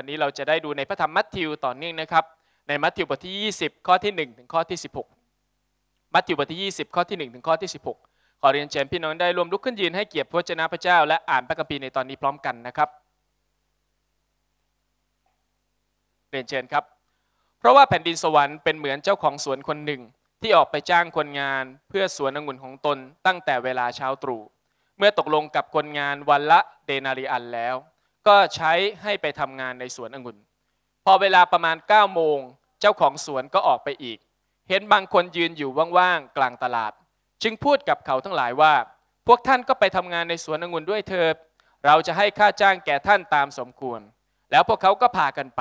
วันนี้เราจะได้ดูในพระธรรมมัทธิวต่อเนื่องนะครับ ในมัทธิวบทที่ 20 ข้อที่1ถึงข้อที่16 มัทธิวบทที่ 20 ข้อที่1ถึงข้อที่16 ขอเรียนเชิญพี่น้องได้รวมลุกขึ้นยืนให้เกียรติพระเจ้าพระเจ้าและอ่านพระคัมภีร์ในตอนนี้พร้อมกันนะครับ เรียนเชิญครับ เพราะว่าแผ่นดินสวรรค์เป็นเหมือนเจ้าของสวนคนหนึ่ง ที่ออกไปจ้างคนงาน เพื่อสวนองุ่นของตนตั้งแต่เวลาเช้าตรู่เมื่อตกลงกับคนงานวันละเดนารีอันแล้วก็ใช้ให้ไปทำงานในสวนองุ่น พอเวลาประมาณ9โมงเจ้าของสวนก็ออกไปอีก เห็นบางคนยืนอยู่ว่างๆ กลางตลาด จึงพูดกับเขาทั้งหลายว่า พวกท่านก็ไปทำงานในสวนองุ่นด้วยเถิดเราจะให้ค่าจ้างแก่ท่านตามสมควร แล้วพวกเขาก็พากันไป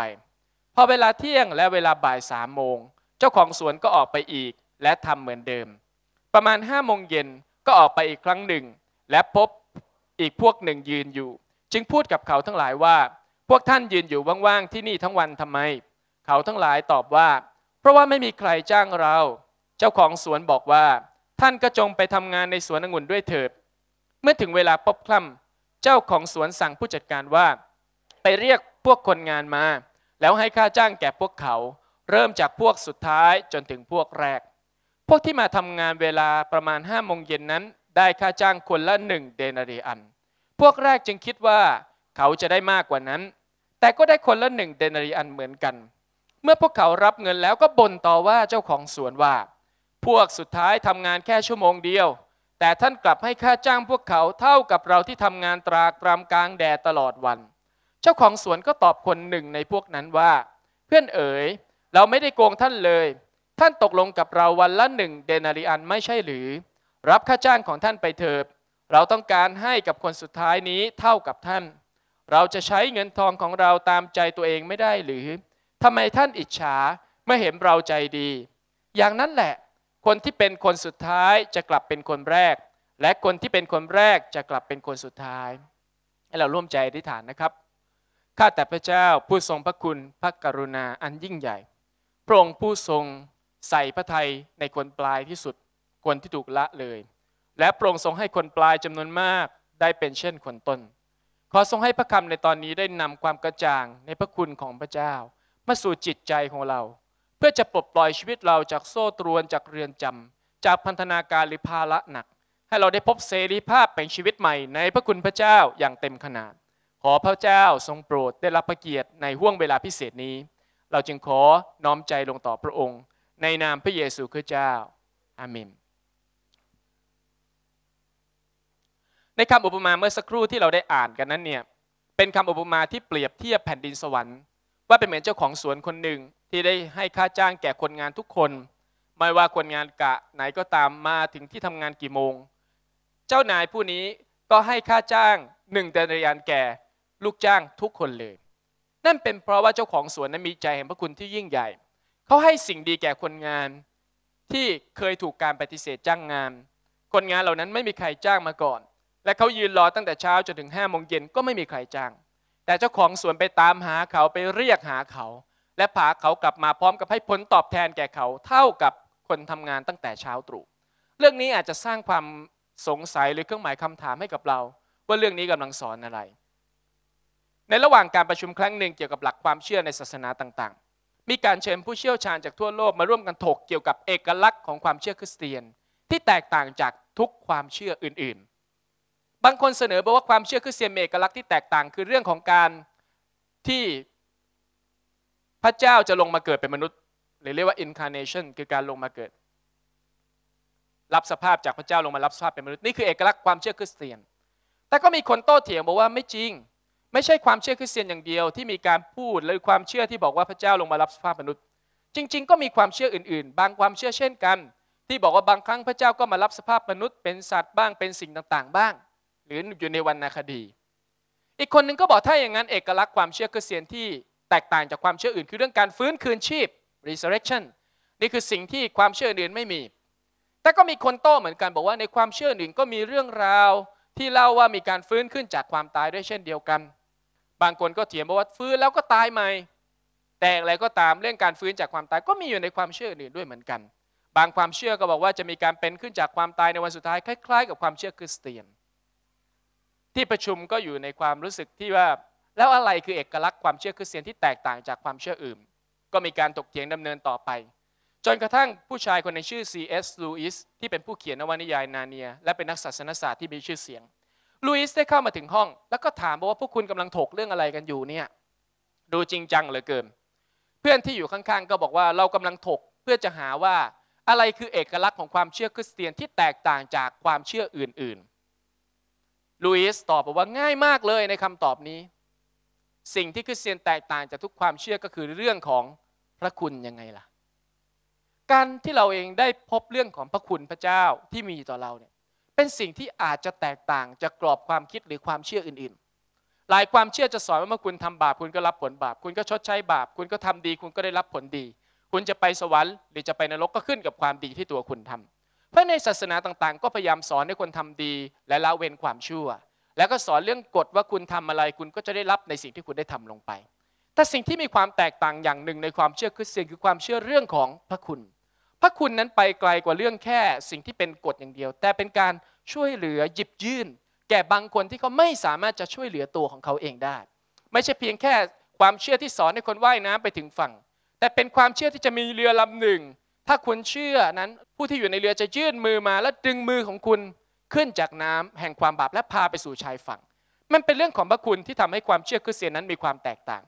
พอเวลาเที่ยงและเวลาบ่ายสามโมง เจ้าของสวนก็ออกไปอีก และทำเหมือนเดิม ประมาณห้าโมงเย็นก็ออกไปอีกครั้งหนึ่ง และพบอีกพวกหนึ่งยืนอยู่จึงพูดกับเขาทั้งหลายว่า พวกท่านยืนอยู่ว่างๆที่นี่ทั้งวันทำไม เขาทั้งหลายตอบว่า เพราะว่าไม่มีใครจ้างเรา เจ้าของสวนบอกว่า ท่านก็จงไปทำงานในสวนองุ่นด้วยเถิดเมื่อถึงเวลาปบคล่ำเจ้าของสวนสั่งผู้จัดการว่า ไปเรียกพวกคนงานมา แล้วให้ค่าจ้างแก่พวกเขา เริ่มจากพวกสุดท้ายจนถึงพวกแรก พวกที่มาทำงานเวลาประมาณ5โมงเย็นนั้น ได้ค่าจ้างคนละหนึ่งเดนารีอันพวกแรกจึงคิดว่าเขาจะได้มากกว่านั้น แต่ก็ได้คนละหนึ่งเดนารีอันเหมือนกัน เมื่อพวกเขารับเงินแล้วก็บ่นต่อว่าเจ้าของสวนว่า พวกสุดท้ายทำงานแค่ชั่วโมงเดียว แต่ท่านกลับให้ค่าจ้างพวกเขาเท่ากับเราที่ทำงานตรากตรำกลางแดดตลอดวัน เจ้าของสวนก็ตอบคนหนึ่งในพวกนั้นว่า เพื่อนเอ๋ยเราไม่ได้โกงท่านเลย ท่านตกลงกับเราวันละหนึ่งเดนารีอันไม่ใช่หรือ รับค่าจ้างของท่านไปเถิดเราต้องการให้กับคนสุดท้ายนี้เท่ากับท่าน เราจะใช้เงินทองของเราตามใจตัวเองไม่ได้หรือทำไมท่านอิจฉาไม่เห็นเราใจดี อย่างนั้นแหละ คนที่เป็นคนสุดท้ายจะกลับเป็นคนแรก และคนที่เป็นคนแรกจะกลับเป็นคนสุดท้าย ให้เราร่วมใจอธิษฐานนะครับ ข้าแต่พระเจ้าผู้ทรงพระคุณพระกรุณาอันยิ่งใหญ่ พระองค์ผู้ทรงใส่พระทัยในคนปลายที่สุดคนที่ถูกละเลยและโปร่งทรงให้คนปลายจำนวนมากได้เป็นเช่นคนต้น ขอทรงให้พระคำในตอนนี้ได้นำความกระจ่างในพระคุณของพระเจ้ามาสู่จิตใจของเรา เพื่อจะปลดปล่อยชีวิตเราจากโซ่ตรวนจากเรือนจำ จากพันธนาการหรือภาระหนัก ให้เราได้พบเสรีภาพเป็นชีวิตใหม่ในพระคุณพระเจ้าอย่างเต็มขนาด ขอพระเจ้าทรงโปรดได้รับพระเกียรติในห่วงเวลาพิเศษนี้ เราจึงขอน้อมใจลงต่อพระองค์ ในนามพระเยซูคริสต์เจ้า อาเมนในคำอุปมาเมื่อสักครู่ที่เราได้อ่านกันนั้นเนี่ยเป็นคำอุปมาที่เปรียบเทียบแผ่นดินสวรรค์ว่าเป็นเหมือนเจ้าของสวนคนหนึ่งที่ได้ให้ค่าจ้างแก่คนงานทุกคน ไม่ว่าคนงานกะไหนก็ตามมาถึงที่ทำงานกี่โมง เจ้านายผู้นี้ก็ให้ค่าจ้างหนึ่งเดนยานแก่ลูกจ้างทุกคนเลย นั่นเป็นเพราะว่าเจ้าของสวนนั้นมีใจแห่งพระคุณที่ยิ่งใหญ่เขาให้สิ่งดีแก่คนงานที่เคยถูกการปฏิเสธจ้างงาน คนงานเหล่านั้นไม่มีใครจ้างมาก่อนและเขายืนรอตั้งแต่เช้าจนถึงห้าโมงเย็นก็ไม่มีใครจ้างแต่เจ้าของสวนไปตามหาเขาไปเรียกหาเขา และพาเขากลับมาพร้อมกับให้ผลตอบแทนแก่เขาเท่ากับคนทำงานตั้งแต่เช้าตรู่เรื่องนี้อาจจะสร้างความสงสัยหรือเครื่องหมายคำถามให้กับเรา ว่าเรื่องนี้กำลังสอนอะไร ในระหว่างการประชุมครั้งหนึ่ง เกี่ยวกับหลักความเชื่อในศาสนาต่างๆ มีการเชิญผู้เชี่ยวชาญจากทั่วโลกมาร่วมกันถกเกี่ยวกับเอกลักษณ์ของความเชื่อคริสเตียนที่แตกต่างจากทุกความเชื่ออื่นบางคนเสนอบอกว่าความเชื่อคริสเตียนเอกลักษณ์ที่แตกต่าง คือเรื่องของการที่พระเจ้าจะลงมาเกิดเป็นมนุษย์หรือเรียกว่า incarnation คือการลงมาเกิด รับสภาพจากพระเจ้าลงมารับสภาพเป็นมนุษย์นี่คือเอกลักษณ์ความเชื่อคริสเตียน แต่ก็มีคนโต้เถียงบอกว่าไม่จริง ไม่ใช่ความเชื่อคริสเตียนอย่างเดียวที่มีการพูดหรือความเชื่อที่บอกว่าพระเจ้าลงมารับสภาพมนุษย์ จริง ๆ ก็มีความเชื่ออื่น ๆ บางความเชื่อเช่นกัน ที่บอกว่าบางครั้งพระเจ้าก็มารับสภาพมนุษย์เป็นสัตว์บ้างเป็นสิ่งต่าง ๆบ้างหรืออยู่ในวรรณคดี อีกคนนึงก็บอกถ้าอย่างนั้นเอกลักษณ์ความเชื่อคริสเตียนที่แตกต่างจากความเชื่ออื่น คือเรื่องการฟื้นคืนชีพ resurrection นี่คือสิ่งที่ความเชื่ออื่นไม่มี แต่ก็มีคนโต้เหมือนกันบอกว่า ในความเชื่ออื่นก็มีเรื่องราว ที่เล่าว่ามีการฟื้นขึ้นจากความตายด้วยเช่นเดียวกัน บางคนก็เถียงว่าฟื้นแล้วก็ตายใหม่ แต่อะไรก็ตามเรื่องการฟื้นจากความตายก็มีอยู่ในความเชื่ออื่นด้วยเหมือนกัน บางความเชื่อก็บอกว่าจะมีการเป็นขึ้นจากความตายในวันสุดท้ายคล้ายๆกับความเชื่อคริสเตียนที่ประชุมก็อยู่ในความรู้สึกที่ว่าแล้วอะไรคือเอกลักษณ์ความเชื่อคริสเตียนที่แตกต่างจากความเชื่ออื่น ก็มีการตกเถียงดำเนินต่อไป จนกระทั่งผู้ชายคนในชื่อ C.S. ลูอิสที่เป็นผู้เขียนนวนิยายนาเนีย และเป็นนักศาสนศาสตร์ที่มีชื่อเสียงลูอิสได้เข้ามาถึงห้องแล้วก็ถามว่าพวกคุณกำลังถกเรื่องอะไรกันอยู่เนี่ยดูจริงจังเหลือเกิน เพื่อนที่อยู่ข้างๆ ก็บอกว่าเรากำลังถกเพื่อจะหาว่าอะไรคือเอกลักษณ์ของความเชื่อคริสเตียนที่แตกต่างจากความเชื่ออื่น ๆลุยส์ตอบบอกว่าง่ายมากเลยในคำตอบนี้ สิ่งที่คริสเตียนแตกต่างจากทุกความเชื่อก็คือเรื่องของพระคุณยังไงล่ะ การที่เราเองได้พบเรื่องของพระคุณพระเจ้าที่มีต่อเราเนี่ย เป็นสิ่งที่อาจจะแตกต่างจากกรอบความคิดหรือความเชื่ออื่นๆ หลายความเชื่อจะสอนว่าเมื่อคุณทำบาป คุณก็รับผลบาป คุณก็ชดใช้บาปคุณก็ทำดี คุณก็ได้รับผลดี คุณจะไปสวรรค์หรือจะไปนรกก็ขึ้นกับความดีที่ตัวคุณทำเพราะในศาสนาต่างๆ ก็พยายามสอนให้คนทำดี และละเว้นความชั่ว แล้วก็สอนเรื่องกฎว่าคุณทำอะไรคุณก็จะได้รับในสิ่งที่คุณได้ทำลงไปแต่สิ่งที่มีความแตกต่างอย่างหนึ่งในความเชื่อคริสเตียนคือความเชื่อเรื่องของพระคุณ พระคุณนั้นไปไกลกว่าเรื่องแค่สิ่งที่เป็นกฎอย่างเดียว แต่เป็นการช่วยเหลือหยิบยื่น แก่บางคนที่เขาไม่สามารถจะช่วยเหลือตัวของเขาเองได้ ไม่ใช่เพียงแค่ความเชื่อที่สอนให้คนว่ายน้ำไปถึงฝั่ง แต่เป็นความเชื่อที่จะมีเรือลำหนึ่งถ้าคุณเชื่อนั้นผู้ที่อยู่ในเรือจะยื่นมือมา และดึงมือของคุณขึ้นจากน้ำ แห่งความบาปและพาไปสู่ชายฝั่ง มันเป็นเรื่องของพระคุณที่ทำให้ความเชื่อคริสเตียนนั้นมีความแตกต่าง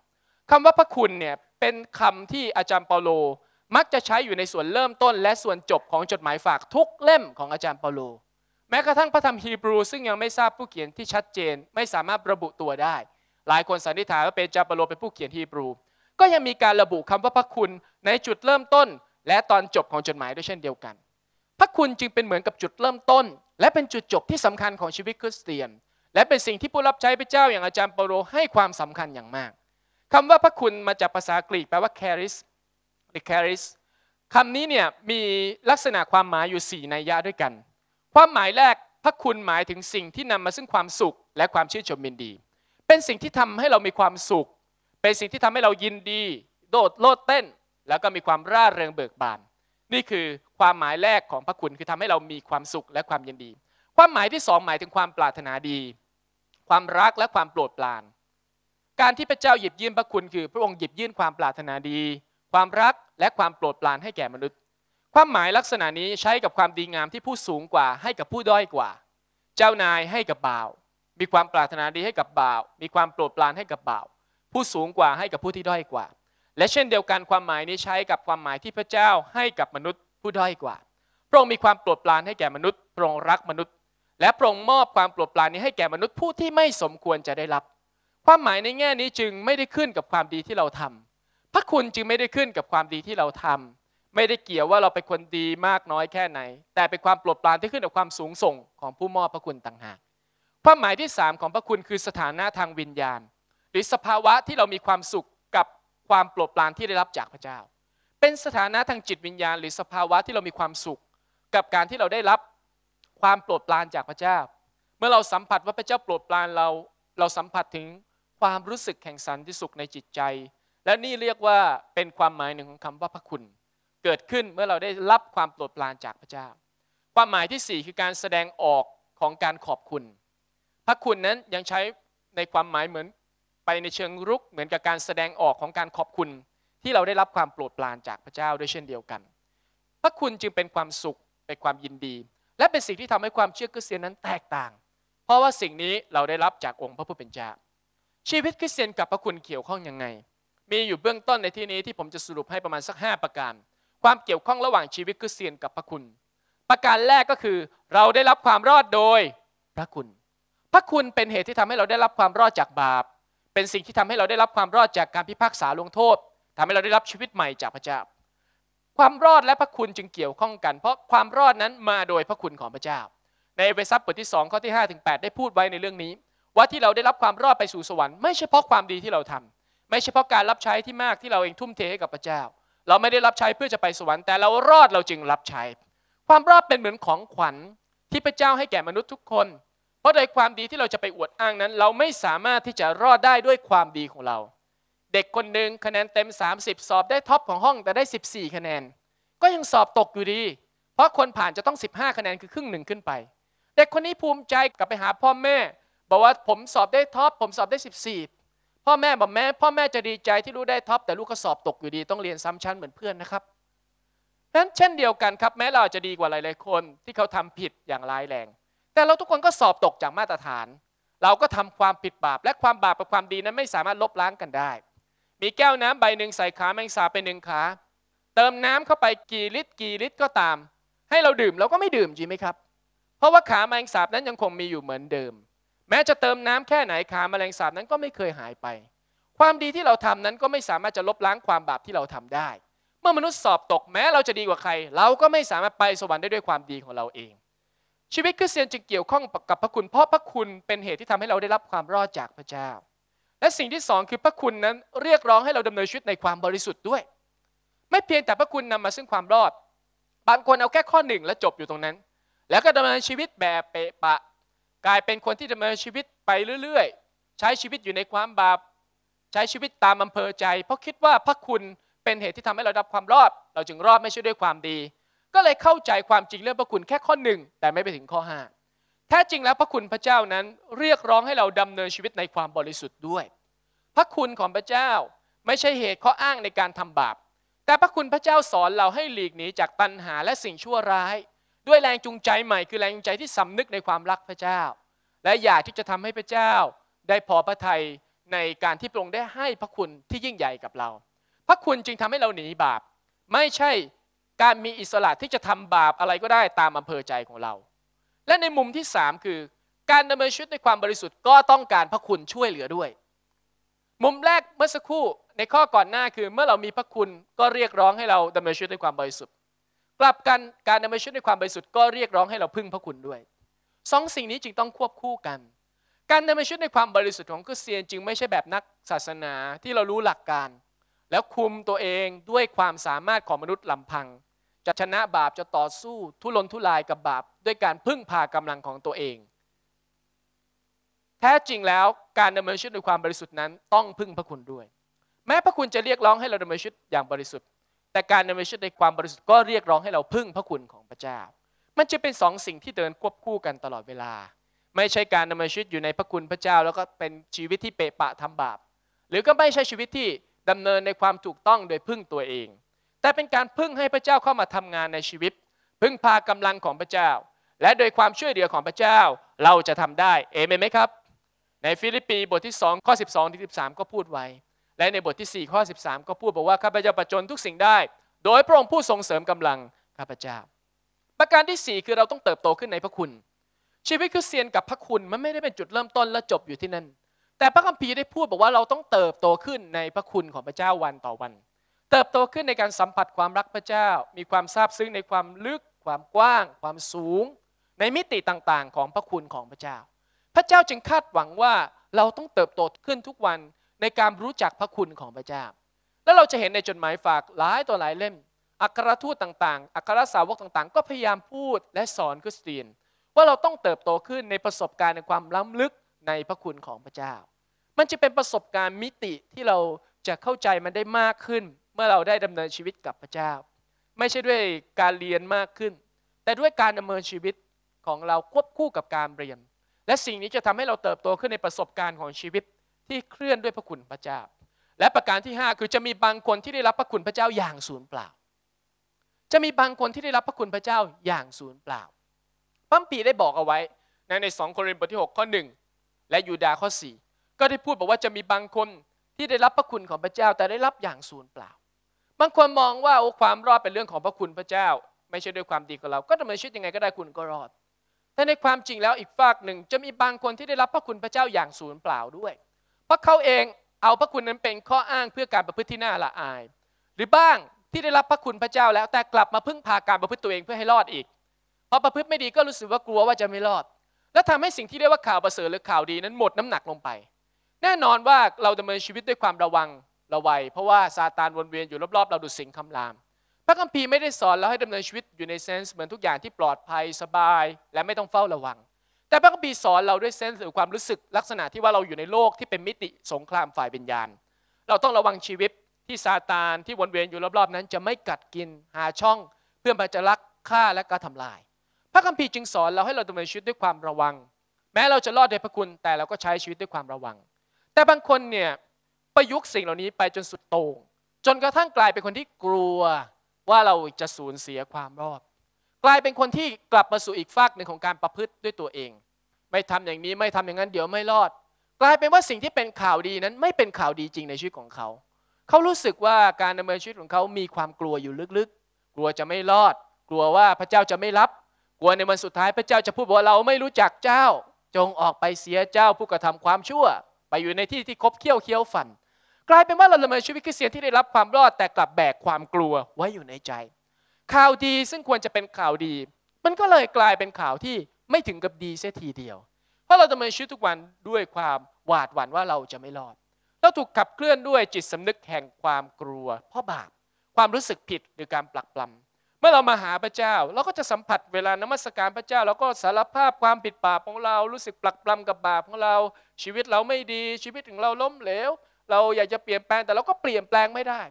คำว่าพระคุณเนี่ยเป็นคำที่อาจารย์เปาโล มักจะใช้อยู่ในส่วนเริ่มต้น และส่วนจบของจดหมายฝากทุกเล่มของอาจารย์เปาโล แม้กระทั่งพระธรรมฮีบรูซึ่งยังไม่ทราบผู้เขียนที่ชัดเจน ไม่สามารถระบุตัวได้ หลายคนสันนิษฐานว่าเป็นอาจารย์เปาโลเป็นผู้เขียนฮีบรู ก็ยังมีการระบุคำว่าพระคุณในจุดเริ่มต้นและตอนจบของจดหมายด้วยเช่นเดียวกัน พระคุณจึงเป็นเหมือนกับจุดเริ่มต้น และเป็นจุดจบที่สำคัญของชีวิตคริสเตียน และเป็นสิ่งที่ผู้รับใช้พระเจ้าอย่างอาจารย์เปโลให้ความสำคัญอย่างมาก คำว่าพระคุณมาจากภาษากรีกแปลว่า charis หรือ h ค r i s คำนี้เนี่ยมีลักษณะความหมายอยู่4นัยยะด้วยกัน ความหมายแรกพระคุณหมายถึงสิ่งที่นำมาซึ่งความสุข และความชื่นชมยินดี เป็นสิ่งที่ทำให้เรามีความสุข เป็นสิ่งที่ทำให้เรายินดี โดดโลดเต้นแล้วก็มีความร่าเริงเบิกบาน นี่คือความหมายแรกของพระคุณคือทำให้เรามีความสุขและความยินดี ความหมายที่สองหมายถึงความปรารถนาดี ความรักและความโปรดปราน การที่พระเจ้าหยิบยื่นพระคุณคือพระองค์หยิบยื่นความปรารถนาดี ความรักและความโปรดปรานให้แก่มนุษย์ ความหมายลักษณะนี้ใช้กับความดีงามที่ผู้สูงกว่าให้กับผู้ด้อยกว่า เจ้านายให้กับบ่าว มีความปรารถนาดีให้กับบ่าว มีความโปรดปรานให้กับบ่าว ผู้สูงกว่าให้กับผู้ที่ด้อยกว่าและเช่นเดียวกันความหมายนี้ใช้กับความหมายที่พระเจ้าให้กับมนุษย์ผู้ด้อยกว่า พระองค์มีความโปรดปรานให้แก่มนุษย์ พระองค์รักมนุษย์ และพระองค์มอบความโปรดปรานนี้ให้แก่มนุษย์ผู้ที่ไม่สมควรจะได้รับ ความหมายในแง่นี้จึงไม่ได้ขึ้นกับความดีที่เราทำ พระคุณจึงไม่ได้ขึ้นกับความดีที่เราทำ ไม่ได้เกี่ยวว่าเราเป็นคนดีมากน้อยแค่ไหน แต่เป็นความโปรดปรานที่ขึ้นกับความสูงส่งของผู้มอบพระคุณต่างหาก ความหมายที่3ของพระคุณคือสถานะทางวิญญาณ หรือสภาวะที่เรามีความสุขความโปรดปรานที่ได้รับจากพระเจ้า เป็นสถานะทางจิตวิญญาณ หรือสภาวะที่เรามีความสุข กับการที่เราได้รับความโปรดปรานจากพระเจ้าเมื่อเราสัมผัสว่าพระเจ้าโปรดปรานเราเราสัมผัสถึงความรู้สึกแห่งสันติสุขในจิตใจ และนี่เรียกว่าเป็นความหมายหนึ่งของคำว่าพระคุณ เกิดขึ้นเมื่อเราได้รับความโปรดปรานจากพระเจ้าความหมายที่4คือการแสดงออกของการขอบคุณ พระคุณนั้นยังใช้ในความหมายเหมือนไปในเชิงรุกเหมือนกับการแสดงออกของการขอบคุณ ที่เราได้รับความโปรดปรานจากพระเจ้าด้วยเช่นเดียวกัน พระคุณจึงเป็นความสุขเป็นความยินดี และเป็นสิ่งที่ทำให้ความเชื่อคริสเตียนนั้นแตกต่าง เพราะว่าสิ่งนี้เราได้รับจากองค์พระผู้เป็นเจ้าชีวิตคริสเตียนกับพระคุณเกี่ยวข้องยังไง มีอยู่เบื้องต้นในที่นี้ที่ผมจะสรุปให้ประมาณสัก 5 ประการความเกี่ยวข้องระหว่างชีวิตคริสเตียนกับพระคุณ ประการแรกก็คือ เราได้รับความรอดโดย พระคุณ พระคุณเป็นเหตุที่ทำให้เราได้รับความรอดจากบาปเป็นสิ่งที่ทำให้เราได้รับความรอดจากการพิพากษาลงโทษ ทำให้เราได้รับชีวิตใหม่จากพระเจ้า ความรอดและพระคุณจึงเกี่ยวข้องกัน เพราะความรอดนั้นมาโดยพระคุณของพระเจ้า ในเวซัสบทที่2ข้อที่5ถึง8ได้พูดไว้ในเรื่องนี้ ว่าที่เราได้รับความรอดไปสู่สวรรค์ไม่เฉพาะความดีที่เราทำ ไม่เฉพาะการรับใช้ที่มากที่เราเองทุ่มเทให้กับพระเจ้า เราไม่ได้รับใช้เพื่อจะไปสวรรค์แต่เรารอดเราจึงรับใช้ ความรอดเป็นเหมือนของขวัญที่พระเจ้าให้แก่มนุษย์ทุกคนเพราะโดยความดีที่เราจะไปอวดอ้างนั้น เราไม่สามารถที่จะรอดได้ด้วยความดีของเรา เด็กคนหนึ่งคะแนนเต็ม 30 สอบได้ท็อปของห้อง แต่ได้ 14 คะแนน ก็ยังสอบตกอยู่ดี เพราะคนผ่านจะต้อง 15 คะแนนคือครึ่งหนึ่งขึ้นไป เด็กคนนี้ภูมิใจกลับไปหาพ่อแม่ บอกว่าผมสอบได้ท็อปผมสอบได้14พ่อแม่บอกแม่พ่อแม่จะดีใจที่ลูกได้ท็อปแต่ลูกก็สอบตกอยู่ดีต้องเรียนซ้ำชั้นเหมือนเพื่อนนะครับนั้นเช่นเดียวกันครับ แม้เราจะดีกว่าหลายๆคนที่เขาทำผิดอย่างร้ายแรงแต่เราทุกคนก็สอบตกจากมาตรฐาน เราก็ทำความผิดบาป และความบาปกับความดีนั้นไม่สามารถลบล้างกันได้ มีแก้วน้ำใบหนึ่งใส่ขาแมงสาไปหนึ่งขา เติมน้ำเข้าไปกี่ลิตรกี่ลิตรก็ตาม ให้เราดื่มเราก็ไม่ดื่มจริงไหมครับ เพราะว่าขาแมงสาบนั้นยังคงมีอยู่เหมือนเดิม แม้จะเติมน้ำแค่ไหนขาแมลงสาบนั้นก็ไม่เคยหายไป ความดีที่เราทำนั้นก็ไม่สามารถจะลบล้างความบาปที่เราทำได้ เมื่อมนุษย์สอบตกแม้เราจะดีกว่าใคร เราก็ไม่สามารถไปสวรรค์ได้ด้วยความดีของเราเองชีวิตคริสเตียนจึงเกี่ยวข้องกับพระคุณ เพราะพระคุณเป็นเหตุที่ทำให้เราได้รับความรอดจากพระเจ้า และสิ่งที่สองคือพระคุณนั้นเรียกร้องให้เราดำเนินชีวิตในความบริสุทธิ์ด้วย ไม่เพียงแต่พระคุณนำมาซึ่งความรอด บางคนเอาแค่ข้อหนึ่งแล้วจบอยู่ตรงนั้น แล้วก็ดำเนินชีวิตแบบเปะปะ กลายเป็นคนที่ดำเนินชีวิตไปเรื่อย ๆ ใช้ชีวิตอยู่ในความบาป ใช้ชีวิตตามอำเภอใจเพราะคิดว่าพระคุณเป็นเหตุที่ทำให้เราได้รับความรอด เราจึงรอดไม่ใช่ด้วยความดีก็เลยเข้าใจความจริงเรื่องพระคุณแค่ข้อหนึ่งแต่ไม่ไปถึงข้อ5แท้จริงแล้วพระคุณพระเจ้านั้นเรียกร้องให้เราดำเนินชีวิตในความบริสุทธิ์ด้วย พระคุณของพระเจ้า ไม่ใช่เหตุข้ออ้างในการทำบาป แต่พระคุณพระเจ้าสอนเราให้หลีกหนีจากตัณหาและสิ่งชั่วร้าย ด้วยแรงจูงใจใหม่คือแรงจูงใจที่สำนึกในความรักพระเจ้า และอยากที่จะทำให้พระเจ้าได้พอพระทัยในการที่พระองค์ได้ให้พระคุณที่ยิ่งใหญ่กับเรา พระคุณจึงทำให้เราหนีบาป ไม่ใช่การมีอิสระที่จะทำบาปอะไรก็ได้ตามอำเภอใจของเรา และในมุมที่ 3 คือ การดำเนินชีวิตในความบริสุทธิ์ก็ต้องการพระคุณช่วยเหลือด้วย มุมแรกเมื่อสักครู่ในข้อก่อนหน้าคือเมื่อเรามีพระคุณก็เรียกร้องให้เราดำเนินชีวิตในความบริสุทธิ์ กลับกันการดำเนินชีวิตในความบริสุทธิ์ก็เรียกร้องให้เราพึ่งพระคุณด้วย สองสิ่งนี้จึงต้องควบคู่กัน การดำเนินชีวิตในความบริสุทธิ์ของคริสเตียนจึงไม่ใช่แบบนักศาสนาที่เรารู้หลักการ แล้วคุมตัวเองด้วยความสามารถของมนุษย์ลำพังจะชนะบาปจะต่อสู้ทุรนทุรายกับบาปด้วยการพึ่งพากำลังของตัวเอง แท้จริงแล้วการดำเนินชีวิตด้วยความบริสุทธิ์นั้น ต้องพึ่งพระคุณด้วย แม้พระคุณจะเรียกร้องให้เราดำเนินชีวิตอย่างบริสุทธิ์ แต่การดำเนินชีวิตในความบริสุทธิ์ก็เรียกร้องให้เราพึ่งพระคุณของพระเจ้า มันจะเป็นสองสิ่งที่เดินควบคู่กันตลอดเวลา ไม่ใช่การดำเนินชีวิตอยู่ในพระคุณพระเจ้า แล้วก็เป็นชีวิตที่เปะปะทำบาป หรือก็ไม่ใช่ชีวิตที่ดำเนินในความถูกต้องโดยพึ่งตัวเองแต่เป็นการพึ่งให้พระเจ้าเข้ามาทำงานในชีวิต พึ่งพากำลังของพระเจ้า และโดยความช่วยเหลือของพระเจ้าเราจะทำได้ เอเมนไหมครับ ในฟิลิปปีบทที่2ข้อ12ถึงสิก็พูดไว้ และในบทที่ 4 ข้อ 13 ก็พูดบอกว่าข้าพเจ้าประจนทุกสิ่งได้ โดยพระองค์ผู้ทรงเสริมกำลังข้าพเจ้า ประการที่4คือเราต้องเติบโตขึ้นในพระคุณ ชีวิตคริสเตียนกับพระคุณมันไม่ได้เป็นจุดเริ่มต้นและจบอยู่ที่นั่นแต่พระคัมภีร์ได้พูดบอกว่าเราต้องเติบโตขึ้นในพระคุณของพระเจ้าวันต่อวันเติบโตขึ้นในการสัมผัสความรักพระเจ้า มีความซาบซึ้งในความลึก ความกว้าง ความสูง ในมิติต่างๆ ของพระคุณของพระเจ้า พระเจ้าจึงคาดหวังว่าเราต้องเติบโตขึ้นทุกวันในการรู้จักพระคุณของพระเจ้า แล้วเราจะเห็นในจดหมายฝากหลายต่อหลายเล่มอัครทูตต่างๆ อัครสาวกต่างๆ ก็พยายามพูดและสอนคริสเตียนว่าเราต้องเติบโตขึ้นในประสบการณ์ในความล้ำลึกในพระคุณของพระเจ้า มันจะเป็นประสบการณ์มิติที่เราจะเข้าใจมันได้มากขึ้นมื่อเราได้ดำเนินชีวิตกับพระเจ้า ไม่ใช่ด้วยการเรียนมากขึ้น แต่ด้วยการดำเนินชีวิตของเราควบคู่กับการเรียนและสิ่งนี้จะทำให้เราเติบโตขึ้นในประสบการณ์ของชีวิตที่เคลื่อนด้วยพระคุณพระเจ้า และประการที่5คือจะมีบางคนที่ได้รับพระคุณพระเจ้าอย่างสูญเปล่า จะมีบางคนที่ได้รับพระคุณพระเจ้าอย่างสูญเปล่า ปัมปีได้บอกเอาไว้ในในสองโครินธ์บทที่6ข้อ1และยูดาห์ข้อ 4 ก็ได้พูดบอกว่าจะมีบางคนที่ได้รับพระคุณของพระเจ้า แต่ได้รับอย่างสูญเปล่าบางคนมองว่าโอ้ความรอดเป็นเรื่องของพระคุณพระเจ้า ไม่ใช่ด้วยความดีของเรา ก็ดำเนินชีวิตยังไงก็ได้คุณก็รอด แต่ในความจริงแล้วอีกฝากหนึ่งจะมีบางคนที่ได้รับพระคุณพระเจ้าอย่างสูญเปล่าด้วย เพราะเขาเองเอาพระคุณนั้นเป็นข้ออ้างเพื่อการประพฤติที่น่าละอาย หรือบ้างที่ได้รับพระคุณพระเจ้าแล้วแต่กลับมาพึ่งพาการประพฤติตัวเองเพื่อให้รอดอีกพอประพฤติไม่ดีก็รู้สึกว่ากลัวว่าจะไม่รอด และทำให้สิ่งที่เรียกว่าข่าวประเสริฐหรือข่าวดีนั้นหมดน้ำหนักลงไป แน่นอนว่าเราดำเนินชีวิตด้วยความระวังระวัยเพราะว่าซาตานวนเวียนอยู่รอบๆเราดุสิงคำราม พระคัมภีร์ไม่ได้สอนเราให้ดำเนินชีวิตอยู่ในเซนส์เหมือนทุกอย่างที่ปลอดภัยสบาย และไม่ต้องเฝ้าระวัง แต่พระคัมภีร์สอนเราด้วยเซนส์หรือความรู้สึกลักษณะที่ว่าเราอยู่ในโลกที่เป็นมิติสงครามฝ่ายวิญญาณ เราต้องระวังชีวิตที่ซาตานที่วนเวียนอยู่รอบๆ นั้น จะไม่กัดกินหาช่อง เพื่อมาจะลักฆ่าและก็ทำลาย พระคัมภีร์จึงสอนเราให้เราดำเนินชีวิตด้วยความระวัง แม้เราจะรอดในพระคุณแต่เราก็ใช้ชีวิตด้วยความระวัง แต่บางคนเนี่ยประยุกต์สิ่งเหล่านี้ไปจนสุดโต่งจนกระทั่งกลายเป็นคนที่กลัวว่าเราจะสูญเสียความรอดกลายเป็นคนที่กลับมาสู่อีกฝากหนึ่งของการประพฤติด้วยตัวเอง ไม่ทำอย่างนี้ไม่ทำอย่างนั้นเดี๋ยวไม่รอด กลายเป็นว่าสิ่งที่เป็นข่าวดีนั้นไม่เป็นข่าวดีจริงในชีวิตของเขา เขารู้สึกว่าการดำเนินชีวิตของเขามีความกลัวอยู่ลึกๆ กลัวจะไม่รอด กลัวว่าพระเจ้าจะไม่รับ กลัวในวันสุดท้ายพระเจ้าจะพูดว่าเราไม่รู้จักเจ้า จงออกไปเสียเจ้าผู้กระทำความชั่วไปอยู่ในที่ที่คบเคี้ยวเคี้ยวฟัน กลายเป็นว่าเราดำเนินชีวิตคริสเตียนที่ได้รับความรอดแต่กลับแบกความกลัวไว้อยู่ในใจ ข่าวดีซึ่งควรจะเป็นข่าวดี มันก็เลยกลายเป็นข่าวที่ไม่ถึงกับดีเสียทีเดียว เพราะเราดำเนินชีวิตทุกวันด้วยความหวาดหวั่นว่าเราจะไม่รอด เราถูกขับเคลื่อนด้วยจิตสำนึกแห่งความกลัว เพราะบาปความรู้สึกผิดหรือการปลักปลำ เมื่อเรามาหาพระเจ้าเราก็จะสัมผัสเวลานมัสการพระเจ้าเราก็สารภาพความผิดบาปของเรารู้สึกปลักปลำกับบาปของเราชีวิตเราไม่ดีชีวิตของเราล้มเหลวเราอยากจะเปลี่ยนแปลงแต่เราก็เปลี่ยนแปลงไม่ได้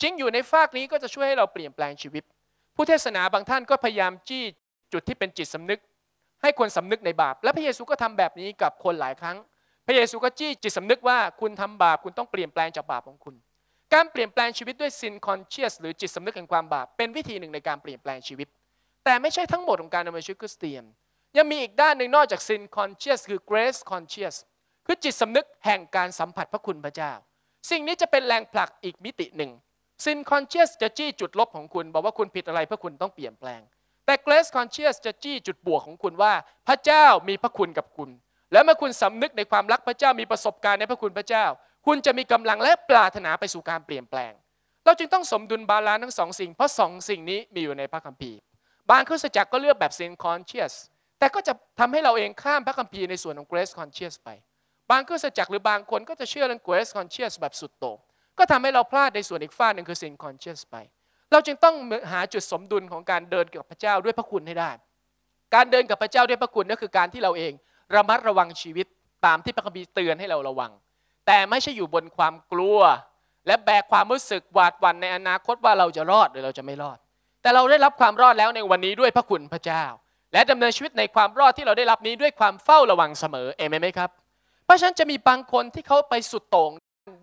จริงอยู่ในฟากนี้ก็จะช่วยให้เราเปลี่ยนแปลงชีวิต ผู้เทศนาบางท่านก็พยายามจี้จุดที่เป็นจิตสำนึก ให้คนสำนึกในบาปและพระเยซูก็ทำแบบนี้กับคนหลายครั้งพระเยซูก็จี้จิตสำนึกว่าคุณทำบาปคุณต้องเปลี่ยนแปลงจากบาปของคุณ การเปลี่ยนแปลงชีวิตด้วยซินคอนเชียสหรือจิตสำนึกแห่งความบาปเป็นวิธีหนึ่งในการเปลี่ยนแปลงชีวิต แต่ไม่ใช่ทั้งหมดของการดำเนินชีวิตคริสเตียน ยังมีอีกด้านหนึ่งนอกจากซินคอนเชียสคือเกรสคอนเชียสือจิตสำนึกแห่งการสัมผัสพระคุณพระเจ้า สิ่งนี้จะเป็นแรงผลักอีกมิติหนึ่งซินคอนเชียสจะจี้จุดลบของคุณบอกว่าคุณผิดอะไรพระคุณต้องเปลี่ยนแปลง แต่เกรสคอนเชียสจะจี้จุดบวกของคุณว่า พระเจ้ามีพระคุณกับคุณ และเมื่อคุณสำนึกในความรักพระเจ้ามีประสบการณ์ในพระคุณพระเจ้า คุณจะมีกำลังและปรารถนาไปสู่การเปลี่ยนแปลง เราจึงต้องสมดุลบาลานซ์ทั้งสองสิ่งเพราะสองสิ่งนี้มีอยู่ในพระคัมภีร์บางคริสตจักรก็เลือกแบบซินคอนเชียสแต่ก็จะทำให้เราเองข้ามพระคัมภีร์ในส่วนของเกรสคอนเชียสไปบางคริสตจักรหรือบางคนก็จะเชื่อเรื่อง grace conscious แบบสุดโต่งก็ทำให้เราพลาดในส่วนอีกฝ้าหนึ่งคือ sin conscious ไป เราจึงต้องหาจุดสมดุลของการเดินกับพระเจ้าด้วยพระคุณให้ได้ การเดินกับพระเจ้าด้วยพระคุณนั่นคือการที่เราเองระมัดระวังชีวิตตามที่พระคัมภีร์เตือนให้เราระวัง แต่ไม่ใช่อยู่บนความกลัว และแบกความรู้สึกหวาดหวั่นในอนาคตว่าเราจะรอดหรือเราจะไม่รอด แต่เราได้รับความรอดแล้วในวันนี้ด้วยพระคุณพระเจ้า และดำเนินชีวิตในความรอดที่เราได้รับนี้ด้วยความเฝ้าระวังเสมอ เอเมนไหมครับราะฉะนั้นจะมีบางคนที่เขาไปสุดโต่ง